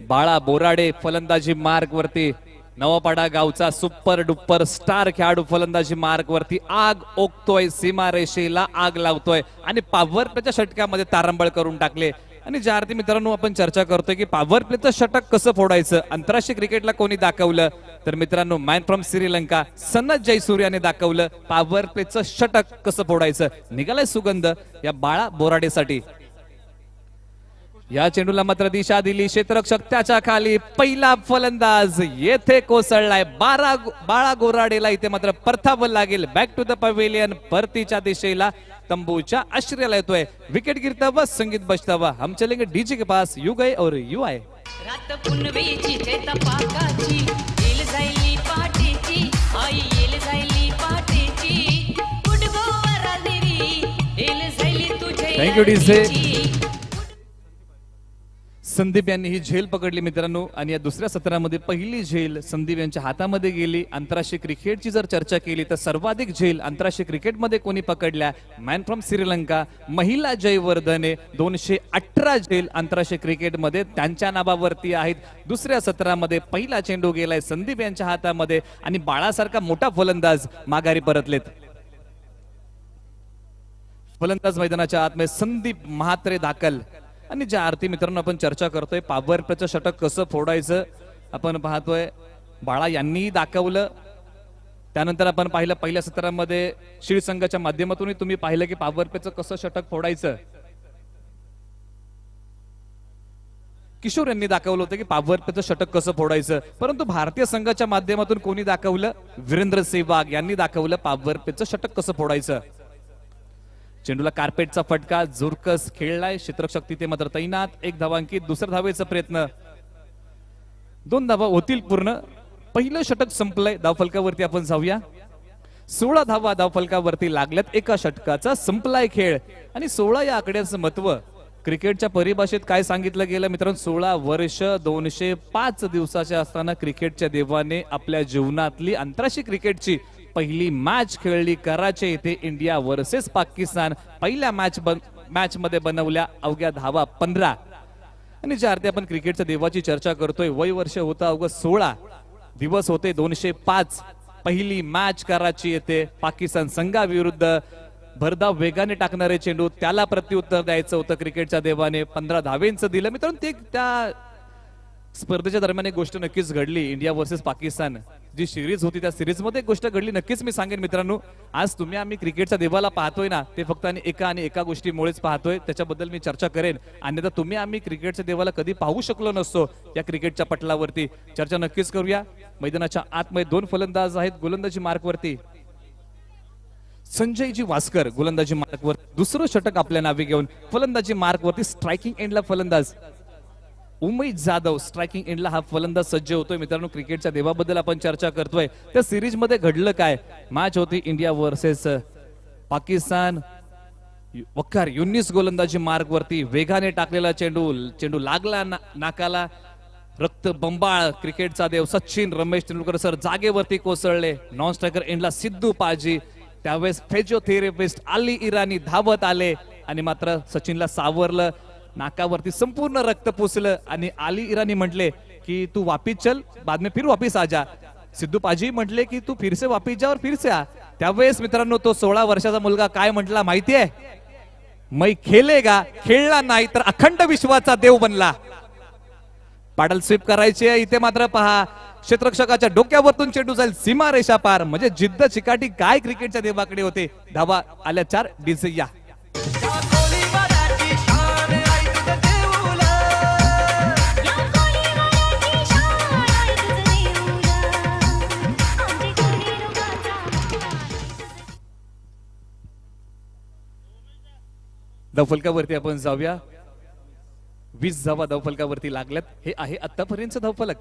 बाळा बोराडे फलंदाजी मार्ग वरती नवापाडा गावचा सुपर डुपर स्टार खेळाडू फलंदाजी मार्ग वरती आग ओकतोय सीमा रेषेला आग लावतोय आणि पावर प्लेच्या षटकामध्ये तारंबळ करून टाकले आणि ज्या अर्थी मित्रांनो आपण चर्चा करतोय की पावर प्लेचं षटक कसं फोडायचं आंतरराष्ट्रीय क्रिकेटला कोणी दाखवलं तर मित्रांनो मॅन फ्रॉम श्रीलंका सनत जयसूर्याने दाखवलं पावर प्लेचं षटक कसं फोडायचं निघालाय सुगंध या बाळा बोराडेसाठी या चेंडूला मात्र दिशा दिली क्षेत्रक्षक त्याच्या खाली पहिला फलंदाज येथे कोसळलाय बारा बाळा गोराडेला इथे मात्र परथावं लागेल बॅक टू द पवेलियन परतीच्या दिशेला तंबूच्या आश्रयाला येतोय विकेट गिरता व संगीत बसता व हम चलेंगे डीजे के पास यू गय और यू आए थँक्यू डीजे संदीप यांनी ही झेल पकडली मित्रांनो आणि या दुसऱ्या सत्रामध्ये पहिली झेल संदीप यांच्या हातामध्ये गेली आंतरराष्ट्रीय क्रिकेटची जर चर्चा केली तर सर्वाधिक झेल आंतरराष्ट्रीय क्रिकेटमध्ये कोणी पकडल्या मॅन फ्रॉम श्रीलंका महिला जयवर्धने दोनशे अठरा झेल आंतरराष्ट्रीय क्रिकेटमध्ये त्यांच्या नावावरती आहेत दुसऱ्या सत्रामध्ये पहिला चेंडू गेलाय संदीप यांच्या हातामध्ये आणि बाळासारखा मोठा फलंदाज माघारी परतलेत फलंदाज मैदानाच्या आतमध्ये संदीप म्हात्रे दाखल आणि ज्या आरती मित्रांनो आपण चर्चा करतोय पावर प्लेचं षटक कसं फोडायचं आपण पाहतोय बाळा यांनीही दाखवलं त्यानंतर आपण पाहिलं पहिल्या सत्रामध्ये श्री संघाच्या माध्यमातून तुम्ही पाहिलं की पावर कसं षटक फोडायचं किशोर यांनी दाखवलं होतं की पावरपेचं षटक कसं फोडायचं परंतु भारतीय संघाच्या माध्यमातून कोणी दाखवलं वीरेंद्र सेहवाग यांनी दाखवलं पावरपेचं षटक कसं फोडायचं चेंडूला कार्पेटचा फटका झुरकस खेळलाय क्षेत्रक्षक ते मात्र तैनात एक धावांकित दुसऱ्या धावेचा प्रयत्न दोन धावा होतील पूर्ण पहिलं षटक संपलंय धावफलकावरती आपण जाऊया सोळा धावा धावफलकावरती लागल्यात एका षटकाचा संपलाय खेळ आणि सोळा या आकड्याचं महत्व क्रिकेटच्या परिभाषेत काय सांगितलं गेलं मित्रांनो सोळा वर्ष दोनशे पाच दिवसाच्या असताना क्रिकेटच्या देवाने आपल्या जीवनातली अंतराशी क्रिकेटची पहिली मॅच खेळली कराचे येथे इंडिया वर्सेस पाकिस्तान पहिल्या मॅच बन मॅच मध्ये बनवल्या अवघ्या धावा पंधरा आणि ज्या अर्थी आपण क्रिकेटच्या देवाची चर्चा करतोय वय वर्ष होता अवघं सोळा दिवस होते दोनशे पाच पहिली मॅच कराची येथे पाकिस्तान संघाविरुद्ध भरधाव वेगाने टाकणारे चेंडू त्याला प्रत्युत्तर द्यायचं होतं क्रिकेटच्या देवाने पंधरा धावेंचं दिलं मित्रांनो ते त्या स्पर्धेच्या दरम्यान एक गोष्ट नक्कीच घडली इंडिया वर्सेस पाकिस्तान जी सिरीज होती त्या सिरीज मध्ये एक गोष्ट घडली नक्कीच मी सांगेन मित्रांनो आज तुम्ही आम्ही क्रिकेटच्या देवाला पाहतोय ना ते फक्त आणि एका आणि एका गोष्टीमुळेच पाहतोय त्याच्याबद्दल मी चर्चा करेन अन्यथा तुम्ही आम्ही क्रिकेटच्या देवाला कधी पाहू शकलो नसतो या क्रिकेटच्या पटलावरती चर्चा नक्कीच करूया मैदानाच्या आतमध्ये दोन फलंदाज आहेत गोलंदाजी मार्कवरती जी वास्कर गोलंदाजी मार्कवर दुसरं षटक आपल्या नावे घेऊन फलंदाजी मार्कवरती स्ट्रायकिंग एंडला फलंदाज उमेश जाधव स्ट्रायकिंग एंडला हा फलंदाज सज्ज होतोय मित्रांनो क्रिकेटच्या देवाबद्दल आपण चर्चा करतोय त्या सिरीज मध्ये घडलं काय मॅच होती इंडिया वर्सेस पाकिस्तान वखार युनिस गोलंदाजी मार्गवरती वेगाने टाकलेला चेंडू चेंडू लागला ना, नाकाला रक्त बंबाळ क्रिकेटचा देव सचिन रमेश तेंडुलकर सर जागेवरती कोसळले नॉन स्ट्रायकर एंडला सिद्धू पाजी त्यावेळेस फेजिओथेरपिस्ट अली इराणी धावत आले आणि मात्र सचिनला सावरलं नाकावरती संपूर्ण रक्त पोसलं आणि आली इराणी म्हटले की तू वापिस चल बाद में फिर वापिस आजा सिद्धू पाजी म्हटले की तू फिरसे वापिस जा और फिरसे आ त्यावेळेस मित्रांनो तो सोळा वर्षाचा मुलगा काय म्हटला माहितीये मै खेलेगा खेळला नाही तर अखंड विश्वाचा देव बनला पाडल स्वीप करायची आहे इथे मात्र पहा क्षेत्रक्षकाच्या डोक्यावरतून चेंडू जाईल सीमा रेषा पार म्हणजे जिद्द चिकाटी काय क्रिकेटच्या देवाकडे होते धावा आल्या चार या धावफलकावरती आपण जाऊया वीस जावा धावफलकावरती लागल्यात हे आहे आतापर्यंत धावफलक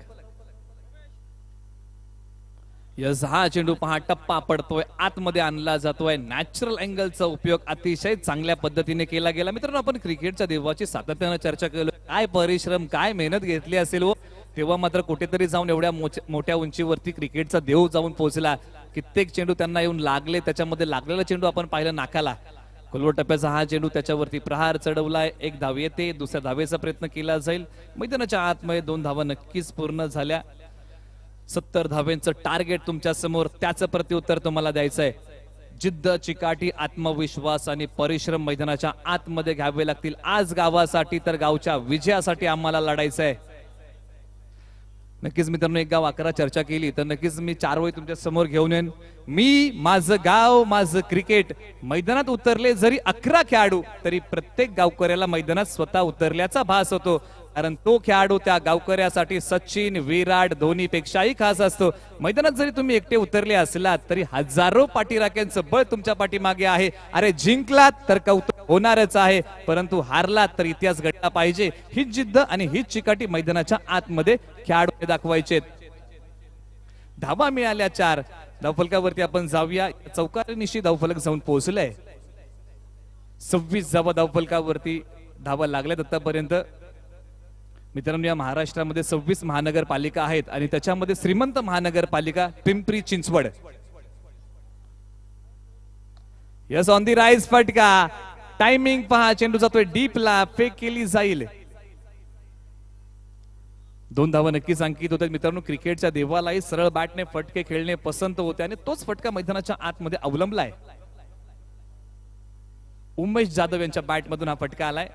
यस हा चेंडू पहा टप्पा पडतोय आतमध्ये आणला जातोय नॅचरल अँगलचा उपयोग अतिशय चांगल्या पद्धतीने केला गेला मित्रांनो आपण क्रिकेटच्या देवाची सातत्यानं चर्चा केलो काय परिश्रम काय मेहनत घेतली असेल व हो? तेव्हा मात्र कुठेतरी जाऊन एवढ्या मोठ्या उंचीवरती क्रिकेटचा देव जाऊन पोहोचला कित्येक चेंडू त्यांना येऊन लागले त्याच्यामध्ये लागलेला चेंडू आपण पाहिला नाकाला खोलवर टप्प्याचा हा चेंडू त्याच्यावरती प्रहार चढवलाय एक धाव येते दुसऱ्या धावेचा प्रयत्न केला जाईल मैदानाच्या आतमध्ये दोन धावा नक्कीच पूर्ण झाल्या सत्तर धावेंचं टार्गेट तुमच्या समोर त्याचं प्रत्युत्तर तुम्हाला द्यायचंय जिद्द चिकाटी आत्मविश्वास आणि परिश्रम मैदानाच्या आतमध्ये घ्यावे लागतील आज गावासाठी तर गावच्या विजयासाठी आम्हाला लढायचंय नक्कीच मित्रांनो एक गाव अकरा चर्चा केली तर नक्कीच मी चार वय तुमच्या समोर घेऊन येईन मी माझं गाव माझं क्रिकेट मैदानात उतरले जरी अकरा खेळाडू तरी प्रत्येक गावकऱ्याला मैदानात स्वतः उतरल्याचा भास होतो कारण तो खेळाडू त्या गावकऱ्यासाठी सचिन विराट धोनी पेक्षाही खास असतो मैदानात जरी तुम्ही एकटे उतरले असलात तरी हजारो पाठीराक्यांचं बळ तुमच्या पाठीमागे आहे अरे जिंकलात तर कौतुक होणारच आहे परंतु हारला तर इतिहास घडला पाहिजे हीच जिद्द आणि हीच चिकाटी मैदानाच्या आतमध्ये खेळाडू दाखवायचे धाबा मिळाल्या चार धावफलकावरती आपण जाऊया चौकारीनिशी धावफलक जाऊन पोहोचलंय सव्वीस धावा धावफलकावरती धावा लागल्यात आतापर्यंत मित्रांनो या महाराष्ट्रामध्ये सव्वीस महानगरपालिका आहेत आणि त्याच्यामध्ये श्रीमंत महानगरपालिका Pimpri Chinchwad yes on the rise फटका टायमिंग पहा चेंडू जातोय डीप फेक केली जाईल दोन धावा नक्की सांगित होत्या मित्रांनो क्रिकेटच्या देवालाही सरळ बॅटने फटके खेळणे पसंत होते आणि तोच फटका मैदानाच्या आतमध्ये अवलंबला उमेश जाधव यांच्या बॅटमधून हा फटका आलाय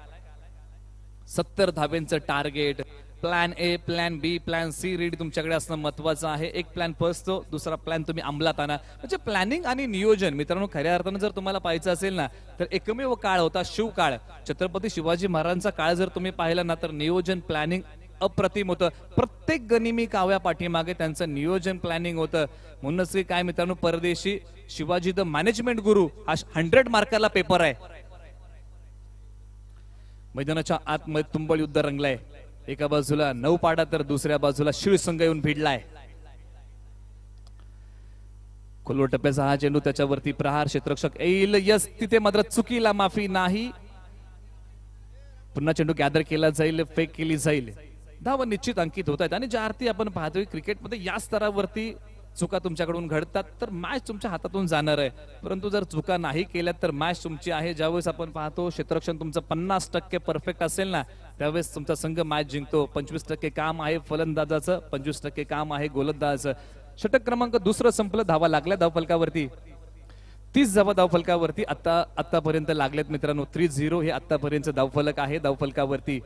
सत्तर धावेंचं target plan A plan B plan C read तुमच्याकडे असणं महत्वाचं आहे एक प्लॅन फसतो दुसरा प्लॅन तुम्ही अंमलात आणा म्हणजे प्लॅनिंग आणि नियोजन मित्रांनो खऱ्या अर्थानं जर तुम्हाला पाहायचं असेल ना तर एकमेव काळ होता शिवकाळ छत्रपती शिवाजी महाराजांचा काळ जर तुम्ही पाहिला ना तर नियोजन प्लॅनिंग अप्रतिम होतं प्रत्येक गनिमी काव्या पाठीमागे त्यांचं नियोजन प्लॅनिंग होतं म्हणूनच की काय मित्रांनो परदेशी शिवाजी द मॅनेजमेंट गुरु हा हंड्रेड मार्काला पेपर आहे मैदानाच्या आतमध्ये तुंबळ युद्ध रंगलाय एका बाजूला नऊ पाडा तर दुसऱ्या बाजूला संघ येऊन भिडलाय खोलवर टप्प्याचा हा चेंडू त्याच्यावरती प्रहार क्षेत्रक्षक येईल यस तिथे मात्र चुकीला माफी नाही पुन्हा चेंडू गॅदर केला जाईल फेक केली जाईल धावा निश्चित अंकित होत आहेत आणि ज्या अर्थी आपण पाहतोय क्रिकेटमध्ये या स्तरावरती चुका तुमच्याकडून घडतात तर मॅच तुमच्या हातातून जाणार आहे परंतु जर चुका नाही केल्या तर मॅच तुमची आहे ज्यावेळेस आपण पाहतो क्षेत्रक्षण तुमचं पन्नास टक्के परफेक्ट असेल ना त्यावेळेस तुमचा संघ मॅच जिंकतो पंचवीस टक्के काम आहे फलंदाजाचं पंचवीस टक्के काम आहे गोलंदाजाचं षटक क्रमांक दुसरं संपलं धावा लागल्या फलकावरती तीस धावा फलकावरती आता आतापर्यंत लागलेत मित्रांनो थ्री झिरो हे आतापर्यंत फलक आहे फलकावरती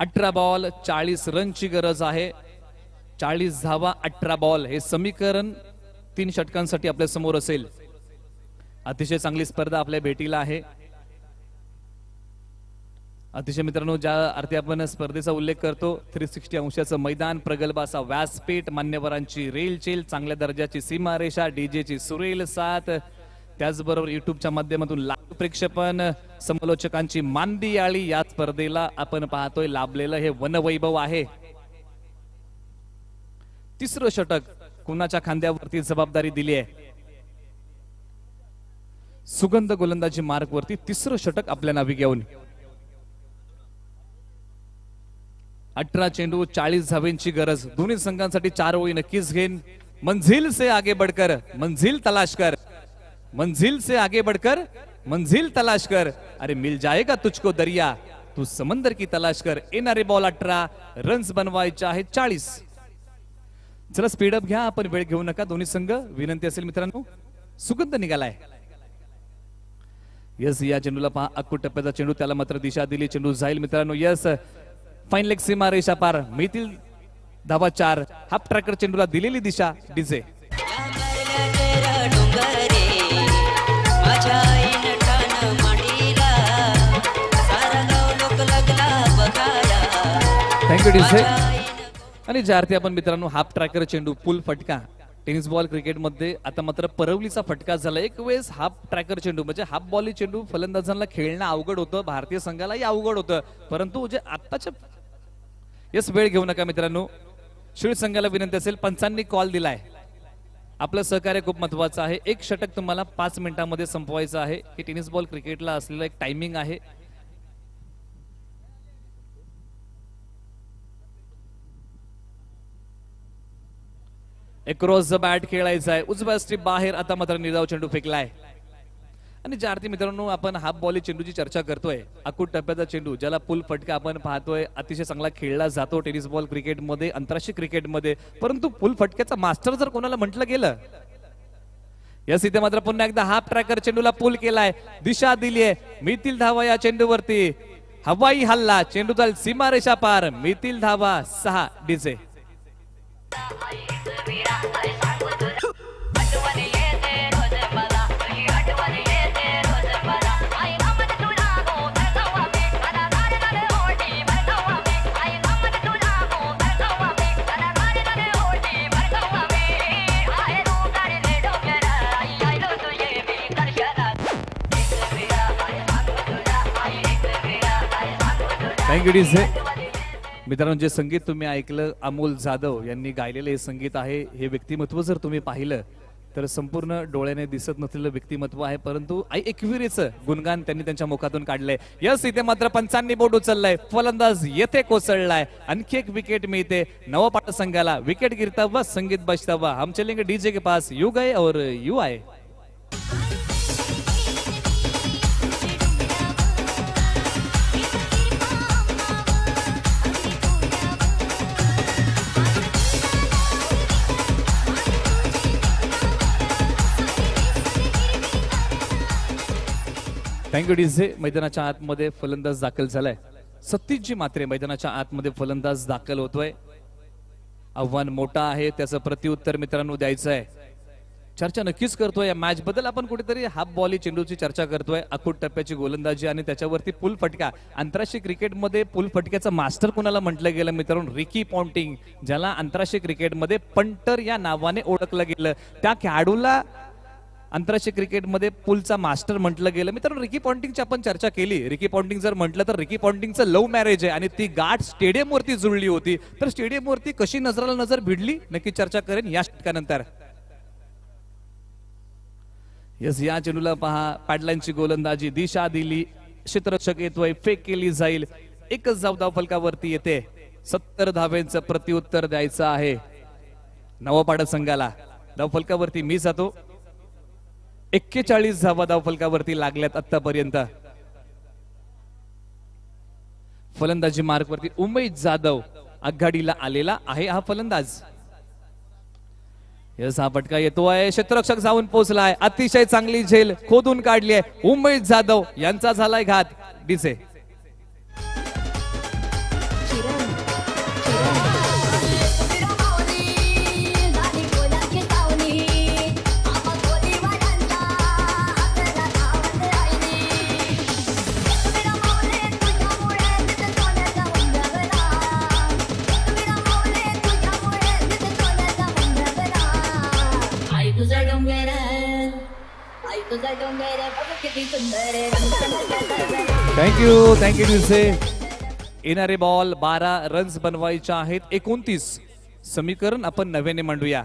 अठरा बॉल चाळीस रनची गरज आहे चाळीस धावा अठरा बॉल हे समीकरण तीन षटकांसाठी आपल्या समोर असेल अतिशय चांगली स्पर्धा आपल्या भेटीला आहे अतिशय मित्रांनो ज्या अर्थी आपण स्पर्धेचा उल्लेख करतो थ्री सिक्स्टी अंशाचं मैदान प्रगल्भाचा व्यासपीठ मान्यवरांची रेलचेल चांगल्या दर्जाची सीमारेषा डीजेची सुरेल साथ त्याचबरोबर युट्यूबच्या माध्यमातून लाभ प्रेक्षपण समालोचकांची मांदी आळी या स्पर्धेला आपण पाहतोय लाभलेलं हे वनवैभव आहे तिसरं षटक कुणाच्या खांद्यावरती जबाबदारी दिली आहे सुगंध गोलंदाजी मार्ग वरती तिसरं षटक आपल्या नावी घेऊन अठरा चेंडू चाळीस धावेंची गरज दोन्ही संघांसाठी चार ओळी नक्कीच घेईन मंझिल से आगे बडकर मंझिल तलाश कर मंझिल से आगे बढ़कर मंझिल तलाश कर अरे मिल जाएगा तुझको दरिया तू समंदर की तलाश कर येणारे बॉल अठरा रन्स बनवायचे आहेत चाळीस चला स्पीड अप घ्या आपण वेळ घेऊ नका दोन्ही संघ विनंती असेल मित्रांनो सुगंध निघालाय यस या चेंडूला पहा अक्कू टप्प्याचा चेंडू त्याला मात्र दिशा दिली चेंडू जाईल मित्रांनो यस फाईन लेग सीमा रेषा पार मिळतील धावा चार हाफ ट्रॅकर चेंडूला दिलेली दिशा डीजे थँक्यू डीजे आणि ज्यार्थी आपण मित्रांनो हाफ ट्रॅकर चेंडू पुल फटका टेनिस बॉल क्रिकेटमध्ये आता मात्र परवलीचा फटका झाला एक वेळेस हाफ ट्रॅकर चेंडू म्हणजे हाफ बॉली चेंडू फलंदाजांना खेळणं अवघड होतं भारतीय संघालाही अवघड होतं परंतु जे आत्ताच्या येस वेळ घेऊ नका मित्रांनो शिळ संघाला विनंती असेल पंचांनी कॉल दिलाय आपलं सहकार्य खूप महत्वाचं आहे एक षटक तुम्हाला पाच मिनिटांमध्ये संपवायचं आहे की टेनिस बॉल क्रिकेटला असलेलं एक टायमिंग आहे एक क्रॉस द बॅट खेळायचा आहे उजव्या स्ट्रीप बाहेर आता मात्र निराव चेंडू फेकलाय आणि ज्या मित्रांनो आपण हाफ बॉली चेंडूची चर्चा करतोय अकूट टप्प्याचा चेंडू ज्याला पुल फटका आपण पाहतोय अतिशय चांगला खेळला जातो टेनिस बॉल क्रिकेटमध्ये आंतरराष्ट्रीय क्रिकेटमध्ये परंतु पुल फटक्याचा मास्टर जर कोणाला म्हटलं गेलं या सिद्धे मात्र पुन्हा एकदा हाफ ट्रॅकर चेंडूला पूल केलाय दिशा दिलीय मितील धावा या चेंडूवरती हवाई हल्ला चेंडूचा सीमारेषा पार मितील धावा सहा डीजे आहे मित्रांनो जे संगीत तुम्ही ऐकलं अमोल जाधव यांनी गायलेलं हे संगीत आहे हे व्यक्तिमत्व जर तुम्ही पाहिलं तर संपूर्ण डोळ्याने दिसत नसलेलं व्यक्तिमत्व आहे परंतु आई एकविरीचं गुणगान त्यांनी त्यांच्या मुखातून काढलंय यस इथे मात्र पंचांनी बोट उचललाय फलंदाज येथे कोसळलाय आणखी एक विकेट मिळते नवपाट संघाला विकेट गिरता व संगीत बजता व आमचे लिंग डीजे के पास यू गए और यू आए थँक्यू बँगडीझे मैदानाच्या आतमध्ये फलंदाज दाखल झालाय सतीशजी मात्रे मैदानाच्या आतमध्ये फलंदाज दाखल होतोय आव्हान मोठा आहे त्याचं प्रत्युत्तर मित्रांनो द्यायचं आहे चर्चा नक्कीच करतोय या मॅच बद्दल आपण कुठेतरी हाफ बॉली चेंडूची चर्चा करतोय अखूट टप्प्याची गोलंदाजी आणि त्याच्यावरती पुल फटका आंतरराष्ट्रीय क्रिकेटमध्ये पुल फटक्याचा मास्टर कुणाला म्हटलं गेलं मित्रांनो रिकी पॉन्टिंग ज्याला आंतरराष्ट्रीय क्रिकेटमध्ये पंटर या नावाने ओळखलं गेलं त्या खेळाडूला आंतरराष्ट्रीय क्रिकेटमध्ये पुलचा मास्टर म्हटलं गेलं मित्रांनो रिकी पॉन्टिंगची आपण चर्चा केली रिकी पॉन्टिंग जर म्हटलं तर रिकी पॉन्टिंगचं लव्ह मॅरेज आहे आणि ती गाठ स्टेडियमवरती जुळली होती तर स्टेडियमवरती कशी नजराला नजर भिडली नक्की चर्चा करेन या शतकानंतर यस या चेंडूला पहा पॅडलाईनची गोलंदाजी दिशा दिली क्षेत्ररक्षक येतोय फेक केली जाईल एकच जाव धाव फलकावरती येते सत्तर धावेंचं प्रत्युत्तर द्यायचं आहे नवपाड संघाला फलकावरती मी जातो एक्केचाळीस धावा फलकावरती लागल्यात आतापर्यंत फलंदाजी वरती उमेश जाधव आघाडीला आलेला आहे हा फलंदाज हा फटका येतोय क्षेत्ररक्षक जाऊन पोहोचलाय अतिशय चांगली झेल खोदून काढली आहे उमेश जाधव यांचा झालाय घात डिसे थँक्यू थँक्यू दिवसे येणारे बॉल बारा रन्स बनवायचे आहेत एकोणतीस समीकरण आपण नव्याने मांडूया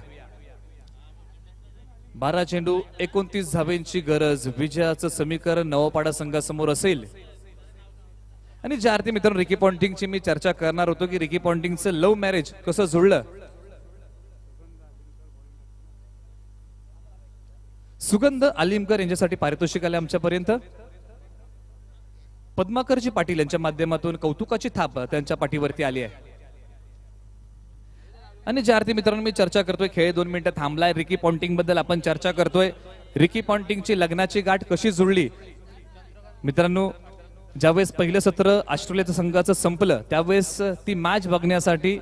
बारा चेंडू एकोणतीस धावेंची गरज विजयाचं समीकरण नवपाडा संघासमोर असेल आणि ज्या आरती मित्रांनो रिकी पॉन्टिंगची मी चर्चा करणार होतो की रिकी पॉन्टिंगचं लव्ह मॅरेज कसं जुळलं सुगंध आलिमकर यांच्यासाठी पारितोषिक आले आमच्यापर्यंत पद्माकरजी पाटील यांच्या माध्यमातून कौतुकाची थाप त्यांच्या पाठीवरती आली आहे आणि ज्या मित्रांनो मी चर्चा करतोय खेळ दोन मिनिटं थांबलाय रिकी पॉन्टिंग बद्दल आपण चर्चा करतोय रिकी पॉन्टिंगची लग्नाची गाठ कशी जुळली मित्रांनो ज्यावेळेस पहिलं सत्र ऑस्ट्रेलियाचं संघाचं संपलं त्यावेळेस ती मॅच बघण्यासाठी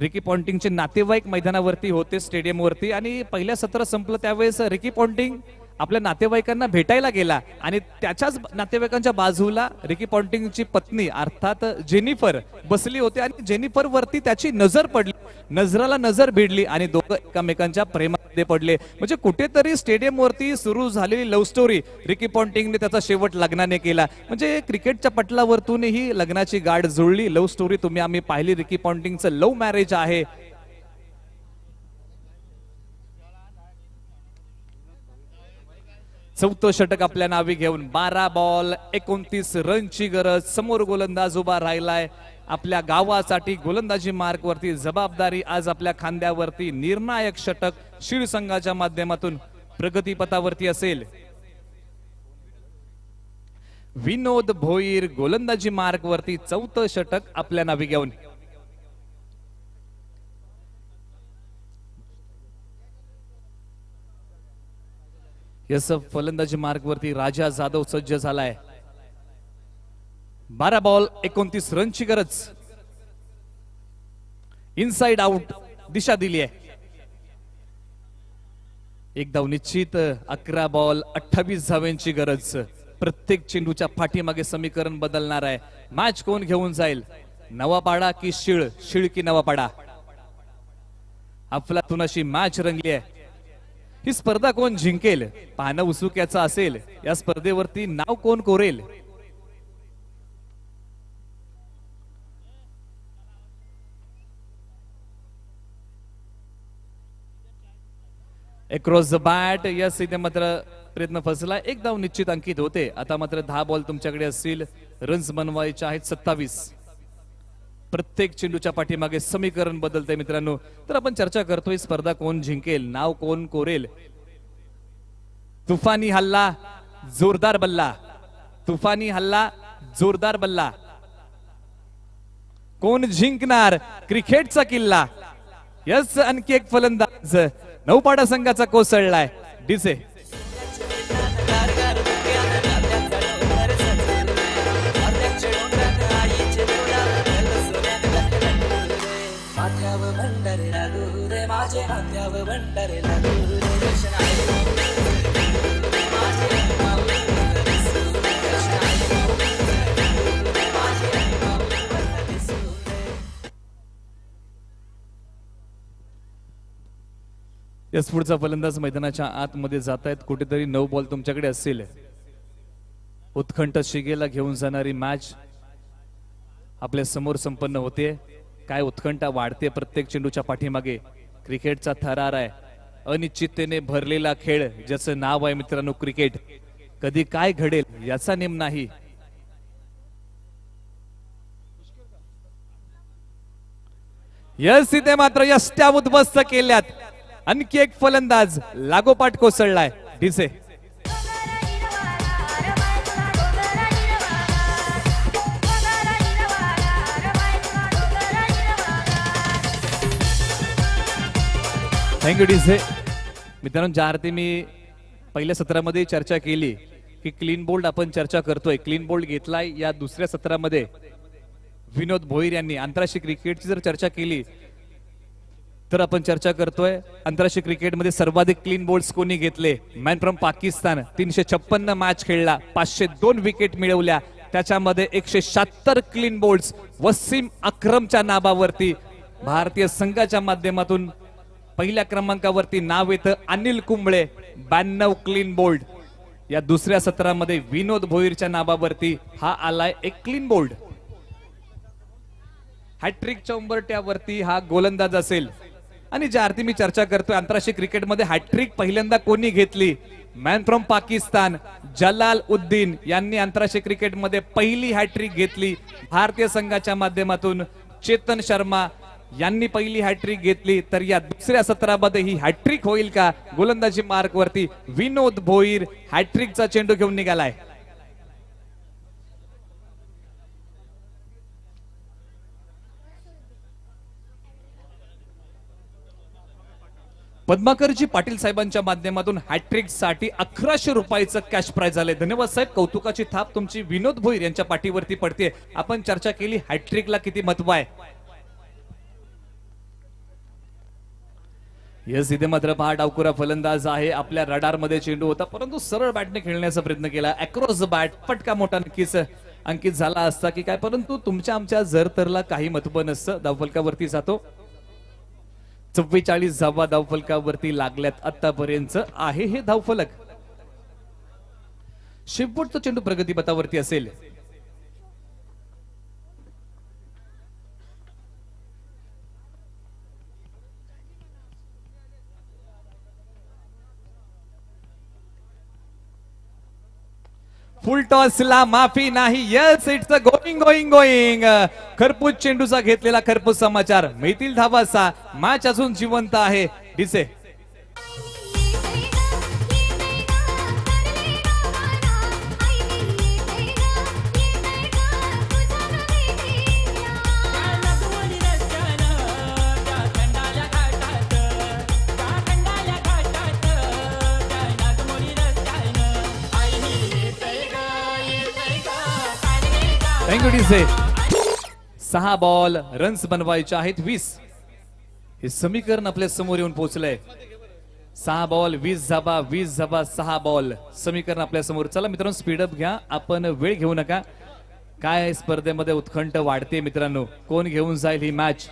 रिकी पॉन्टिंगचे नातेवाईक मैदानावरती होते स्टेडियमवरती आणि पहिल्या सत्र संपलं त्यावेळेस रिकी पॉन्टिंग आपल्या नातेवाईकांना भेटायला गेला आणि त्याच्याच नातेवाईकांच्या बाजूला रिकी पॉन्टिंगची पत्नी अर्थात जेनिफर बसली होती आणि जेनिफर वरती त्याची नजर पडली नजराला नजर भिडली आणि दोघं एकामेकांच्या प्रेमामध्ये पडले म्हणजे कुठेतरी स्टेडियमवरती सुरू झालेली लव्ह स्टोरी रिकी पॉन्टिंगने त्याचा शेवट लग्नाने केला म्हणजे क्रिकेटच्या पटलावरतूनही लग्नाची गाठ जुळली लव्ह स्टोरी तुम्ही आम्ही पाहिली रिकी पॉन्टिंगचं लव्ह मॅरेज आहे चौथं षटक आपल्या नावी घेऊन बारा बॉल एकोणतीस रनची गरज समोर गोलंदाज उभा राहिलाय आपल्या गावासाठी गोलंदाजी मार्कवरती जबाबदारी आज आपल्या खांद्यावरती निर्णायक षटक शिवसंघाच्या संघाच्या माध्यमातून प्रगतीपथावरती असेल विनोद भोईर गोलंदाजी मार्कवरती चौथं षटक आपल्या नावी घेऊन यास फलंदाजी मार्गवरती राजा जाधव सज्ज झालाय बारा बॉल एकोणतीस रनची गरज इनसाइड आउट दिशा दिली आहे एक धाव निश्चित अकरा बॉल अठ्ठावीस धाव्यांची गरज प्रत्येक चेंडूच्या पाठीमागे समीकरण बदलणार आहे मॅच कोण घेऊन जाईल नवापाडा की शिळ शिळ की नवापाडा अफलातून अशी मॅच रंगली आहे ही स्पर्धा कोण जिंकेल पाहणं उसुक्याचा असेल या स्पर्धेवरती नाव कोण कोरेल द बॅट यस इथे मात्र प्रयत्न फसला एक धाव निश्चित अंकित होते आता मात्र दहा बॉल तुमच्याकडे असतील रन्स बनवायचे आहेत सत्तावीस प्रत्येक चेंडूच्या पाठीमागे समीकरण बदलते मित्रांनो तर आपण चर्चा करतोय स्पर्धा कोण जिंकेल नाव कोण कोरेल तुफानी हल्ला जोरदार बल्ला तुफानी हल्ला जोरदार बल्ला कोण जिंकणार क्रिकेटचा किल्ला यस आणखी एक फलंदाज नऊपाडा संघाचा कोसळलाय डिसे यस पुढचा फलंदाज मैदानाच्या आतमध्ये जात आहेत कुठेतरी नऊ बॉल तुमच्याकडे असतील उत्खंठ शिगेला घेऊन जाणारी मॅच आपल्या समोर संपन्न होते काय उत्खंठा वाढते प्रत्येक चेंडूच्या पाठीमागे क्रिकेटचा थरार आहे अनिश्चिततेने भरलेला खेळ ज्याचं नाव आहे मित्रांनो क्रिकेट कधी काय घडेल याचा नेम नाही यस तिथे मात्र यस्त्या उद्ध्वस्त केल्यात आणखी एक फलंदाज लागोपाठ कोसळलाय डिसे थँक्यू डिसे मित्रांनो ज्या अर्थी मी पहिल्या सत्रामध्ये चर्चा केली की क्लीन बोल्ड आपण चर्चा करतोय क्लीन बोल्ड घेतलाय या दुसऱ्या सत्रामध्ये विनोद भोईर यांनी आंतरराष्ट्रीय क्रिकेटची जर चर्चा केली तर आपण चर्चा करतोय आंतरराष्ट्रीय क्रिकेटमध्ये सर्वाधिक क्लीन बोल्स कोणी घेतले मॅन फ्रॉम पाकिस्तान तीनशे छप्पन्न मॅच खेळला पाचशे दोन विकेट मिळवल्या त्याच्यामध्ये एकशे शहात्तर क्लीन बोल्स वसीम अक्रमच्या नावावरती भारतीय संघाच्या माध्यमातून पहिल्या क्रमांकावरती नाव येतं अनिल कुंबळे ब्याण्णव क्लीन बोल्ड या दुसऱ्या सत्रामध्ये विनोद भोईरच्या नावावरती हा आलाय एक क्लीन बोल्ड हॅट्रिक उंबरट्यावरती हा गोलंदाज असेल आणि ज्या अर्थी मी चर्चा करतोय आंतरराष्ट्रीय क्रिकेटमध्ये हॅट्रिक पहिल्यांदा कोणी घेतली मॅन फ्रॉम पाकिस्तान जलाल उद्दीन यांनी आंतरराष्ट्रीय क्रिकेटमध्ये पहिली हॅट्रिक घेतली भारतीय संघाच्या माध्यमातून चेतन शर्मा यांनी पहिली हॅट्रिक घेतली तर या दुसऱ्या सत्रामध्ये ही हॅट्रिक होईल का गोलंदाजी मार्कवरती विनोद भोईर हॅट्रिकचा चेंडू घेऊन निघालाय पद्माकरजी पाटील साहेबांच्या माध्यमातून हॅट्रिक साठी अकराशे रुपयाचं कॅश प्राईज आले धन्यवाद साहेब कौतुकाची थाप तुमची विनोद भोईर यांच्या पाठीवरती पडते आपण चर्चा केली हॅट्रिकला किती महत्व आहे यस इथे मात्र पहा डावकुरा फलंदाज आहे आपल्या रडार मध्ये चेंडू होता परंतु सरळ बॅटने खेळण्याचा प्रयत्न केला अक्रॉस बॅट पटका मोठा नक्कीच अंकित झाला असता की काय परंतु तुमच्या आमच्या जर तरला काही महत्व नसतं धावफलकावरती जातो चव्वेचाळीस जावा धावफलकावरती लागल्यात आतापर्यंत आहे हे धावफलक शेवटचा चेंडू प्रगतीपथावरती असेल फुल टॉसला माफी नाही yes it's going going going खरपूस चेंडूचा घेतलेला खरपूस समाचार मिळतील धावासा मॅच अजून जिवंत आहे डिसे. से सहा बॉल रन्स बनवायचे आहेत वीस हे समीकरण आपल्या समोर येऊन पोहोचलंय सहा बॉल वीस झाबा वीस झाबा सहा बॉल समीकरण आपल्या समोर चला मित्रांनो स्पीडअप घ्या आपण वेळ घेऊ नका काय स्पर्धेमध्ये उत्खंठ वाढते मित्रांनो कोण घेऊन जाईल ही मॅच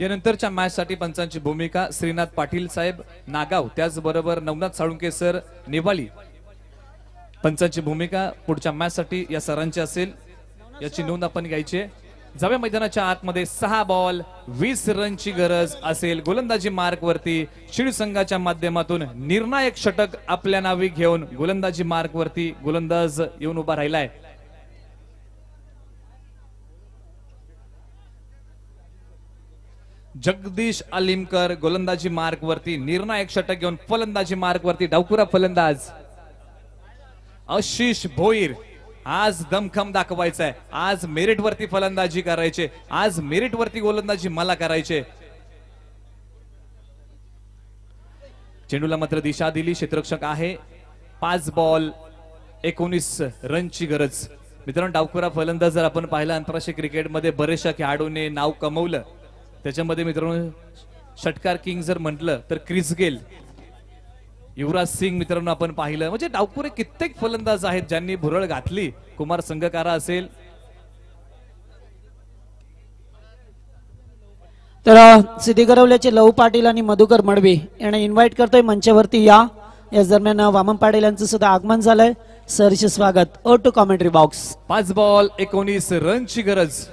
यानंतरच्या मॅचसाठी पंचांची भूमिका श्रीनाथ पाटील साहेब नागाव त्याचबरोबर नवनाथ साळुंके सर नेवाली पंचांची भूमिका पुढच्या मॅचसाठी या सरांची असेल याची नोंद आपण घ्यायची जाव्या मैदानाच्या आतमध्ये सहा बॉल वीस रनची गरज असेल गोलंदाजी मार्कवरती शिड संघाच्या माध्यमातून निर्णायक षटक आपल्या नावी घेऊन गोलंदाजी मार्कवरती गोलंदाज येऊन उभा राहिलाय जगदीश आलिमकर गोलंदाजी मार्गवरती निर्णायक षटक घेऊन फलंदाजी मार्गवरती डावकुरा फलंदाज आशिष भोईर आज दमखम दाखवायचा आहे आज मेरिट वरती फलंदाजी करायचे आज मेरिट वरती गोलंदाजी मला करायचे चेंडूला मात्र दिशा दिली क्षेत्ररक्षक आहे पाच बॉल एकोणीस रनची गरज मित्रांनो डावकुरा फलंदाज जर आपण पाहिलं आंतरराष्ट्रीय क्रिकेटमध्ये बरेचशा खेळाडूने नाव कमवलं त्याच्यामध्ये मित्रांनो षटकार किंग जर म्हटलं तर क्रिस गेल युवराज सिंग मित्रांनो आपण पाहिलं म्हणजे डावकुरे कित्येक फलंदाज आहेत ज्यांनी भुरळ घातली कुमार संघकारा असेल तर गरवल्याचे लव पाटील आणि मधुकर मडवी यांना इन्व्हाइट करतोय मंचावरती या याच दरम्यान वामन पाटील यांचं सुद्धा आगमन झालंय सरचे स्वागत ओ टू कॉमेंट्री बॉक्स पाच बॉल एकोणीस रनची गरज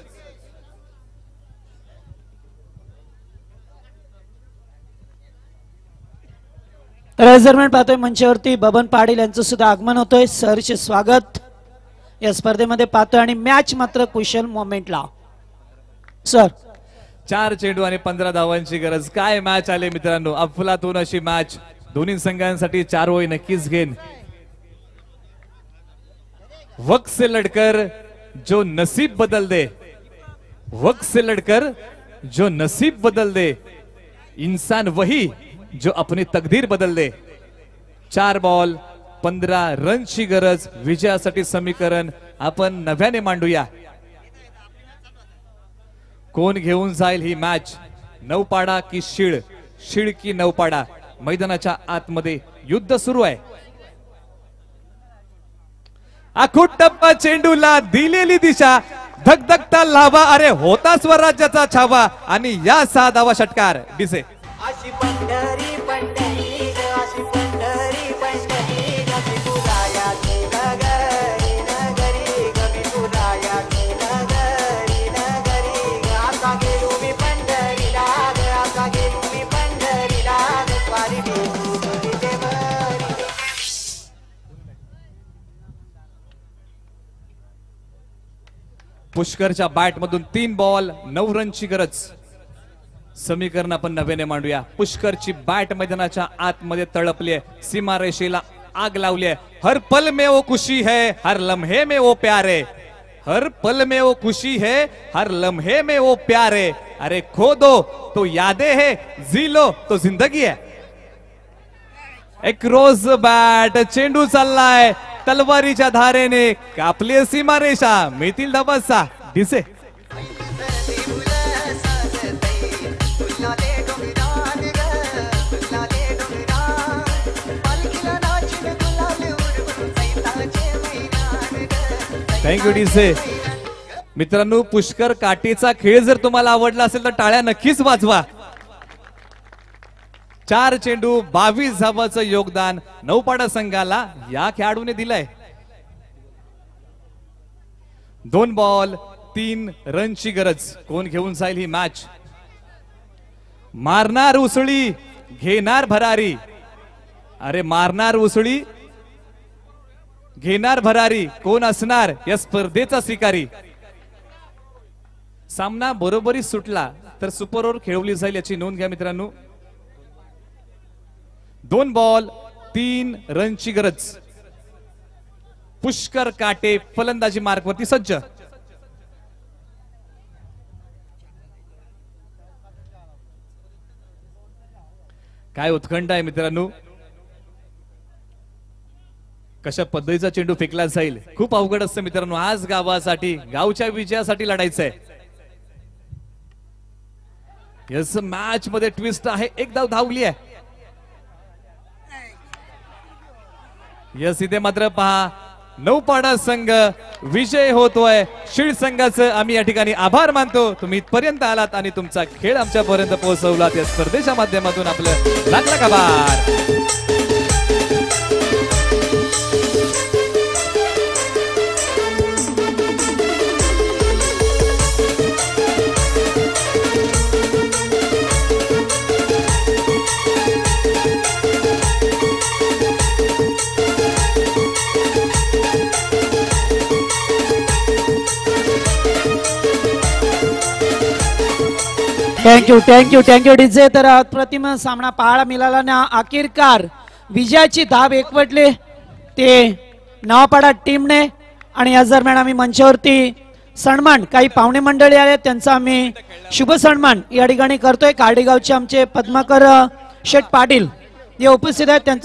तर दरम्यान पाहतोय मंचावरती बबन पाटील यांचं सुद्धा आगमन होतोय सहर्ष स्वागत या स्पर्धेमध्ये पाहतोय आणि मॅच मात्र कुशल मोमेंटला सर चार चेंडू आणि पंधरा धावांची गरज काय मॅच आले मित्रांनो अफलातून अशी मॅच दोन्ही संघांसाठी चार ओळी नक्कीच घेईन वक्त से लडकर जो नसीब बदल दे वक्त से लडकर जो नसीब बदल दे इंसान वही जो अपनी तकदीर बदलले चार बॉल पंधरा रनची गरज विजयासाठी समीकरण आपण नव्याने मांडूया कोण घेऊन जाईल ही मॅच नौपाडा की शिळ शीड की नौपाडा मैदानाच्या आतमध्ये युद्ध सुरू आहे आखूट टप्पा चेंडूला दिलेली दिशा धकधकता लावा अरे होता स्वराज्याचा छावा आणि या सहा धावा षटकार दिसे पुष्करच्या मधून तीन बॉल नऊ रनची गरज समीकरण आपण नव्याने मांडूया पुष्करची बॅट मैदानाच्या आतमध्ये तळपली आहे सीमारेषेला आग लावली हर पल मे वो खुशी है हर लम्हे में वो प्यारे हर पल में वो खुशी है हर लम्हे में वो प्यारे अरे खो दो तो यादे है जी लो तो जिंदगी है एक रोज बॅट चेंडू चाललाय तलवारीच्या धारेने कापले सीमारेषा मिळतील धबसा दिसे थँक्यू डिसे मित्रांनो पुष्कर काठीचा खेळ जर तुम्हाला आवडला असेल तर टाळ्या नक्कीच वाजवा चार चेंडू बावीस धावाचं योगदान नौपाडा संघाला या खेळाडूने दिलाय दोन बॉल तीन रनची गरज कोण घेऊन जाईल ही मॅच मारणार उसळी घेणार भरारी अरे मारणार उसळी घेणार भरारी कोण असणार या स्पर्धेचा स्वीकारी सामना बरोबरी सुटला तर सुपर ओव्हर खेळवली जाईल याची नोंद घ्या मित्रांनो दोन बॉल तीन रनची गरज पुष्कर काटे फलंदाजी मार्कवरती सज्ज काय उत्खंड आहे मित्रांनो कशा पद्धतीचा चेंडू फेकला जाईल खूप अवघड असतं मित्रांनो आज गावासाठी गावच्या विजयासाठी लढायचंय आहे मॅच मध्ये ट्विस्ट आहे एक धाव धावली आहे यस इथे मात्र पहा नौपाडा संघ विजय होतोय शिळ संघाचं आम्ही या ठिकाणी आभार मानतो तुम्ही इथपर्यंत आलात आणि तुमचा खेळ आमच्यापर्यंत पोहोचवलात या स्पर्धेच्या माध्यमातून आपलं lakh lakh thank you thank you thank you DJ तर अप्रतिम सामना पाहायला मिळाला ना अखेरकार विजयाची धाब एकवटली ते नवापाडा टीमने आणि याच दरम्यान आम्ही मंचावरती सन्मान काही पाहुणे मंडळी आले त्यांचा आम्ही शुभ सन्मान या ठिकाणी करतोय काडेगावचे आमचे पद्माकर शेठ पाटील जे उपस्थित आहेत त्यांचा